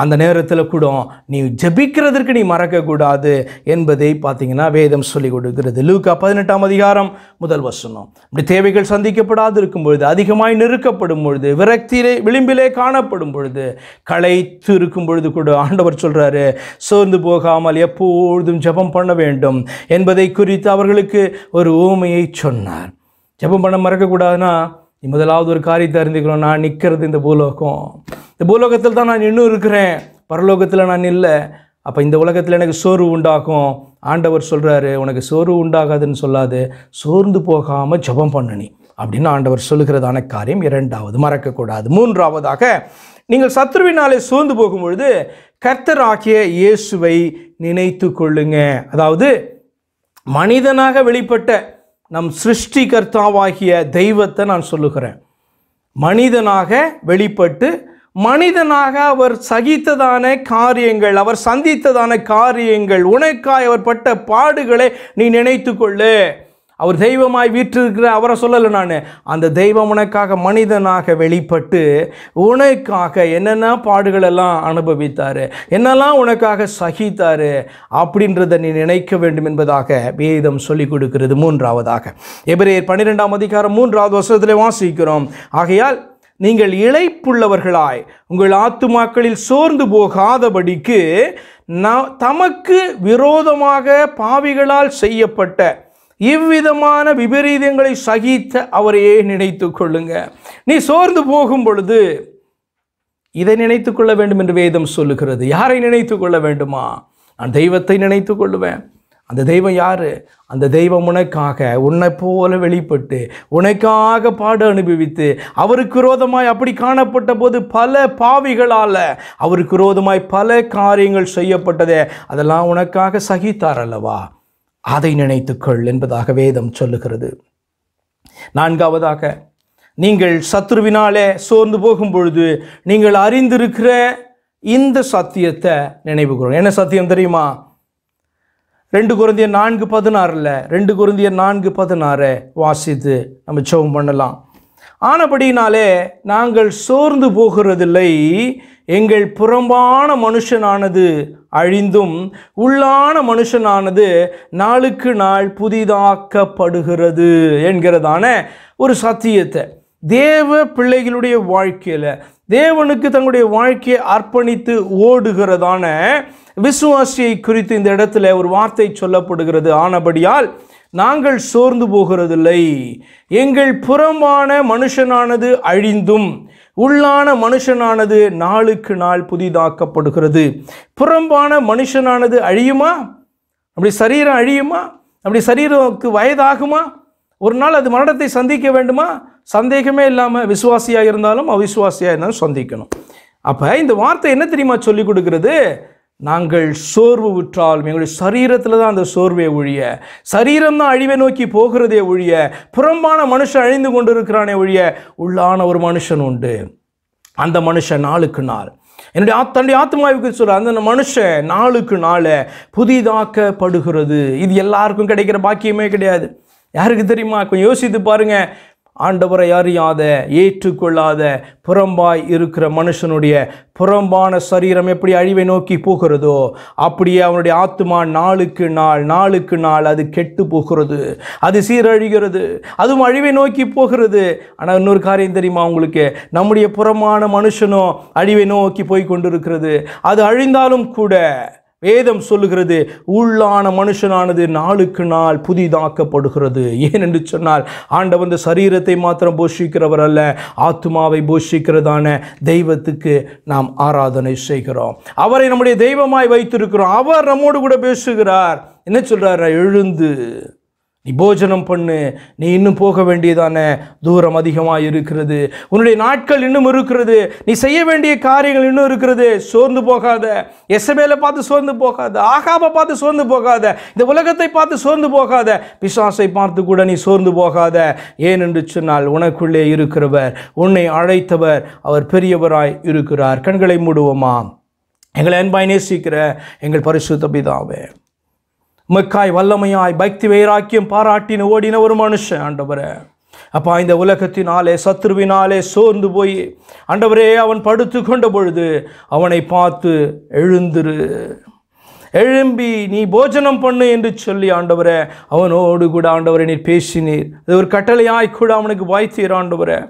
அந்த நேரத்தில் கூட நீ ஜபிக்கிறதற்கு நீ மறக்கக்கூடாது என்பதை பார்த்தீங்கன்னா வேதம் சொல்லி கொடுக்கிறது லூக்கா பதினெட்டாம் அதிகாரம் முதல் வசனம் இப்படி தேவைகள் சந்திக்கப்படாது இருக்கும் பொழுது அதிகமாய் நெருக்கப்படும் பொழுது விரக்தியிலே விளிம்பிலே காணப்படும் பொழுது களைத்து இருக்கும் பொழுது கூட ஆண்டவர் சொல்கிறாரு சோர்ந்து போகாமல் எப்பொழுதும் ஜபம் பண்ண வேண்டும் என்பதை குறித்து அவர்களுக்கு ஒரு ஊமையை சொன்னார் ஜபம் பண்ண மறக்கக்கூடாதுன்னா நீ முதலாவது ஒரு காரியத்தை அறிந்துக்கணும் நான் நிற்கிறது இந்த பூலோகம் இந்த பூலோகத்தில் தான் நான் இன்னும் இருக்கிறேன் பரலோகத்தில் நான் இல்லை அப்போ இந்த உலகத்தில் எனக்கு சோர்வு உண்டாகும் ஆண்டவர் சொல்கிறாரு உனக்கு சோர்வு உண்டாகாதுன்னு சொல்லாது சோர்ந்து போகாமல் ஜபம் பண்ணு அப்படின்னு ஆண்டவர் சொல்லுகிறதான காரியம் இரண்டாவது மறக்கக்கூடாது மூன்றாவதாக நீங்கள் சத்ருவினாலே சோர்ந்து போகும்பொழுது கர்த்தர் ஆகிய இயேசுவை நினைத்து கொள்ளுங்க அதாவது மனிதனாக வெளிப்பட்ட நம் சிருஷ்டிகர்த்தாவாகிய தெய்வத்தை நான் சொல்லுகிறேன் மனிதனாக வெளிப்பட்டு மனிதனாக அவர் சகித்ததான காரியங்கள் அவர் சந்தித்ததான காரியங்கள் உனக்காய் அவர் பட்ட பாடுகளை நீ நினைத்து கொள்ளு அவர் தெய்வமாய் வீற்றிருக்கிற அவரை சொல்லலை நான் அந்த தெய்வம் உனக்காக மனிதனாக வெளிப்பட்டு உனக்காக என்னென்ன பாடுகளெல்லாம் அனுபவித்தார் என்னெல்லாம் உனக்காக சகித்தார் அப்படின்றத நீ நினைக்க வேண்டும் என்பதாக வேதம் சொல்லிக் கொடுக்கிறது மூன்றாவதாக எபிரேயர் பன்னிரெண்டாம் அதிகாரம் மூன்றாவது வருஷத்தில் வாசிக்கிறோம் ஆகையால் நீங்கள் இழைப்புள்ளவர்களாய் உங்கள் ஆத்துமாக்களில் சோர்ந்து போகாதபடிக்கு ந தமக்கு விரோதமாக பாவிகளால் செய்யப்பட்ட இவ்விதமான விபரீதங்களை சகித்த அவரையே நினைத்து கொள்ளுங்க நீ சோர்ந்து போகும் பொழுது இதை நினைத்து கொள்ள வேண்டும் என்று வேதம் சொல்லுகிறது யாரை நினைத்து கொள்ள வேண்டுமா நான் தெய்வத்தை நினைத்து கொள்ளுவேன் அந்த தெய்வம் யார் அந்த தெய்வம் உனக்காக உன்னை போல வெளிப்பட்டு உனக்காக பாடு அனுபவித்து அவருக்கு விரோதமாய் அப்படி காணப்பட்ட போது பல பாவிகளால் அவருக்கு விரோதமாய் பல காரியங்கள் செய்யப்பட்டதே அதெல்லாம் உனக்காக சகித்தார் அல்லவா அதை நினைத்துக்கொள் என்பதாக வேதம் சொல்லுகிறது நான்காவதாக நீங்கள் சத்ருவினாலே சோர்ந்து போகும் பொழுது நீங்கள் அறிந்திருக்கிற இந்த சத்தியத்தை நினைவுகிறோம் என்ன சத்தியம் தெரியுமா ரெண்டு குருந்திய நான்கு பதினாறில் ரெண்டு குருந்திய நான்கு பதினாறை வாசித்து நம்ம சோகம் பண்ணலாம் ஆனபடினாலே நாங்கள் சோர்ந்து போகிறதில்லை எங்கள் புறம்பான மனுஷனானது அழிந்தும் உள்ளான மனுஷனானது நாளுக்கு நாள் புதிதாக்கப்படுகிறது என்கிறதான ஒரு சத்தியத்தை தேவ பிள்ளைகளுடைய வாழ்க்கையில் தேவனுக்கு தங்களுடைய வாழ்க்கையை அர்ப்பணித்து ஓடுகிறதான விசுவாசியை குறித்து இந்த இடத்துல ஒரு வார்த்தை சொல்லப்படுகிறது ஆனபடியால் நாங்கள் சோர்ந்து போகிறதில்லை எங்கள் புறமான மனுஷனானது அழிந்தும் உள்ளான மனுஷனானது நாளுக்கு நாள் புதிதாக்கப்படுகிறது புறம்பான மனுஷனானது அழியுமா அப்படி சரீரம் அழியுமா அப்படி சரீரத்துக்கு வயதாகுமா ஒரு நாள் அது மரணத்தை சந்திக்க வேண்டுமா சந்தேகமே இல்லாமல் விசுவாசியாக இருந்தாலும் அவிசுவாசியாக இருந்தாலும் சந்திக்கணும் அப்போ இந்த வார்த்தை என்ன தெரியுமா சொல்லிக் கொடுக்குறது நாங்கள் சோர்வு உற்றாலும் எங்களுடைய சரீரத்தில் தான் அந்த சோர்வை ஒழிய சரீரம் தான் அழிவை நோக்கி போகிறதே ஒழிய புறம்பான மனுஷன் அழிந்து கொண்டிருக்கிறானே ஒழிய உள்ளான ஒரு மனுஷன் உண்டு அந்த மனுஷன் நாளுக்கு நாள் என்னுடைய ஆத் தன்னுடைய ஆத்மாவுக்கு சொல்ற அந்த மனுஷன் நாளுக்கு நாள் புதிதாக்கப்படுகிறது இது எல்லாருக்கும் கிடைக்கிற பாக்கியமே கிடையாது யாருக்கு தெரியுமா கொஞ்சம் யோசித்து பாருங்கள் ஆண்டவரை அறியாத ஏற்றுக்கொள்ளாத புறம்பாய் இருக்கிற மனுஷனுடைய புறம்பான சரீரம் எப்படி அழிவை நோக்கி போகிறதோ அப்படியே அவனுடைய ஆத்மா நாளுக்கு நாள் நாளுக்கு நாள் அது கெட்டு போகிறது அது சீரழிகிறது அதுவும் அழிவை நோக்கி போகிறது ஆனால் இன்னொரு காரியம் தெரியுமா உங்களுக்கு நம்முடைய புறமான மனுஷனும் அழிவை நோக்கி போய் கொண்டிருக்கிறது அது அழிந்தாலும் கூட வேதம் சொல்லுகிறது உள்ளான மனுஷனானது நாளுக்கு நாள் புதிதாக்கப்படுகிறது ஏன் என்று சொன்னால் ஆண்டவர் இந்த சரீரத்தை மாத்திரம் போஷிக்கிறவர் அல்ல ஆத்மாவை போஷிக்கிறதான தெய்வத்துக்கு நாம் ஆராதனை செய்கிறோம் அவரை நம்முடைய தெய்வமாய் வைத்திருக்கிறோம் அவர் நம்மோடு கூட பேசுகிறார் என்ன சொல்கிறார் எழுந்து நீ போஜனம் பண்ணு நீ இன்னும் போக வேண்டியதான தூரம் அதிகமாக இருக்கிறது உன்னுடைய நாட்கள் இன்னும் இருக்கிறது நீ செய்ய வேண்டிய காரியங்கள் இன்னும் இருக்கிறது சோர்ந்து போகாத எஸ்எம்ஏல பார்த்து சோர்ந்து போகாத ஆகாபை பார்த்து சோர்ந்து போகாத இந்த உலகத்தை பார்த்து சோர்ந்து போகாத பிசாசை பார்த்து கூட நீ சோர்ந்து போகாத ஏன் என்று சொன்னால் உனக்குள்ளே இருக்கிறவர் உன்னை அழைத்தவர் அவர் பெரியவராய் இருக்கிறார் கண்களை மூடுவோமா எங்களை அன்பாய் நேசிக்கிற எங்கள் பரிசுத்த பிதாவே மிக்காய் வல்லமையாய் பக்தி வைராக்கியம் பாராட்டின ஓடின ஒரு மனுஷன் ஆண்டவரை அப்பா இந்த உலகத்தினாலே சத்ருவினாலே சோர்ந்து போய் ஆண்டவரே அவன் படுத்து கொண்ட பொழுது அவனை பார்த்து எழுந்துரு எழும்பி நீ போஜனம் பண்ணு என்று சொல்லி ஆண்டவரே அவனோடு கூட ஆண்டவரை நீர் பேசினீர் அது ஒரு கட்டளையாய் கூட அவனுக்கு வாய்த்தீர் ஆண்டவரே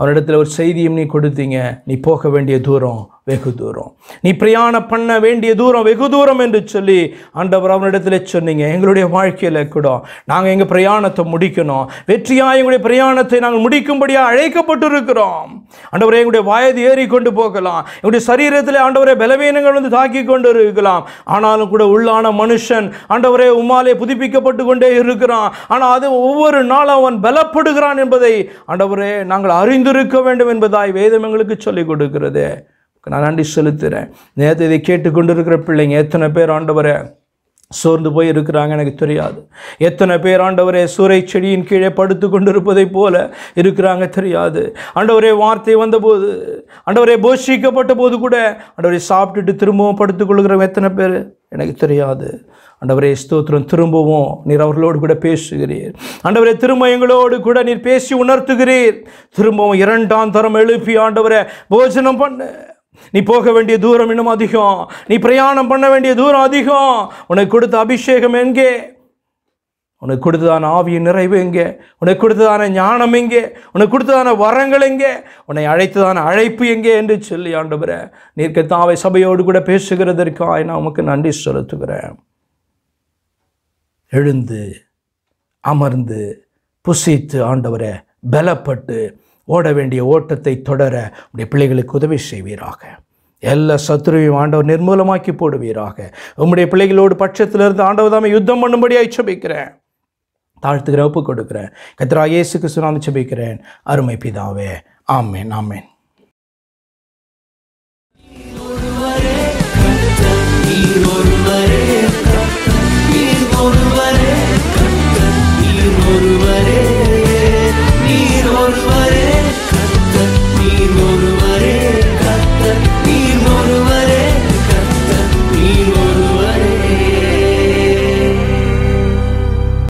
அவனிடத்தில் ஒரு செய்தியும் நீ கொடுத்தீங்க நீ போக வேண்டிய தூரம் வெகு தூரம் நீ பிரயாணம் பண்ண வேண்டிய தூரம் வெகு தூரம் என்று சொல்லி ஆண்டவர் அவனிடத்தில் சொன்னீங்க எங்களுடைய வாழ்க்கையில் கூட நாங்கள் எங்கள் பிரயாணத்தை முடிக்கணும் வெற்றியாக எங்களுடைய பிரயாணத்தை நாங்கள் முடிக்கும்படியாக அழைக்கப்பட்டு இருக்கிறோம் ஆண்டவரை எங்களுடைய வயது ஏறி கொண்டு போகலாம் எங்களுடைய சரீரத்தில் ஆண்டவரை பலவீனங்கள் வந்து தாக்கி கொண்டு இருக்கலாம் ஆனாலும் கூட உள்ளான மனுஷன் ஆண்டவரே உமாலே புதுப்பிக்கப்பட்டு கொண்டே இருக்கிறான் ஆனால் அது ஒவ்வொரு நாளும் அவன் பலப்படுகிறான் என்பதை ஆண்டவரே நாங்கள் அறிந்திருக்க வேண்டும் என்பதாய் வேதம் எங்களுக்கு சொல்லிக் கொடுக்கிறது நான் நன்றி செலுத்துகிறேன் நேற்று இதை கேட்டுக்கொண்டிருக்கிற பிள்ளைங்க எத்தனை பேர் ஆண்டவரை சோர்ந்து போய் இருக்கிறாங்க எனக்கு தெரியாது எத்தனை பேர் ஆண்டவரே சூறை செடியின் கீழே படுத்து கொண்டிருப்பதை போல இருக்கிறாங்க தெரியாது ஆண்டவரே வார்த்தை வந்தபோது ஆண்டவரே போஷிக்கப்பட்ட போது கூட ஆண்டவரை சாப்பிட்டுட்டு திரும்பவும் படுத்துக்கொள்கிறவங்க எத்தனை பேர் எனக்கு தெரியாது ஆண்டவரே ஸ்தோத்திரம் திரும்பவும் நீர் அவர்களோடு கூட பேசுகிறீர் ஆண்டவரே திரும்ப எங்களோடு கூட நீர் பேசி உணர்த்துகிறீர் திரும்பவும் இரண்டாம் தரம் எழுப்பி ஆண்டவரை போஜனம் பண்ண நீ போக வேண்டிய தூரம் இன்னும் அதிகம் நீ பிரயாணம் பண்ண வேண்டிய தூரம் அதிகம் உனக்கு கொடுத்த அபிஷேகம் எங்கே உனக்கு கொடுத்ததான ஆவியின் நிறைவு எங்கே உனக்கு கொடுத்ததான ஞானம் எங்கே உனக்கு கொடுத்ததான வரங்கள் எங்கே உன்னை அழைத்ததான அழைப்பு எங்கே என்று சொல்லி ஆண்டவர நீர்க்க தாவை சபையோடு கூட பேசுகிறதற்காய் நான் உமக்கு நன்றி செலுத்துகிறேன் எழுந்து அமர்ந்து புசித்து ஆண்டவரை பலப்பட்டு ஓட வேண்டிய ஓட்டத்தை தொடர உடைய பிள்ளைகளுக்கு உதவி செய்வீராக எல்லா சத்ருவையும் ஆண்டவர் நிர்மூலமாக்கி போடுவீராக உம்முடைய பிள்ளைகளோடு பட்சத்திலிருந்து ஆண்டவர் தாமே யுத்தம் பண்ணும்படியாக சபிக்கிறேன் தாழ்த்துக்கிற ஒப்பு கொடுக்குறேன் கத்ரா இயேசுக்கு சுனாமி சபிக்கிறேன் அருமை பிதாவே ஆமேன் ஆமேன் gonna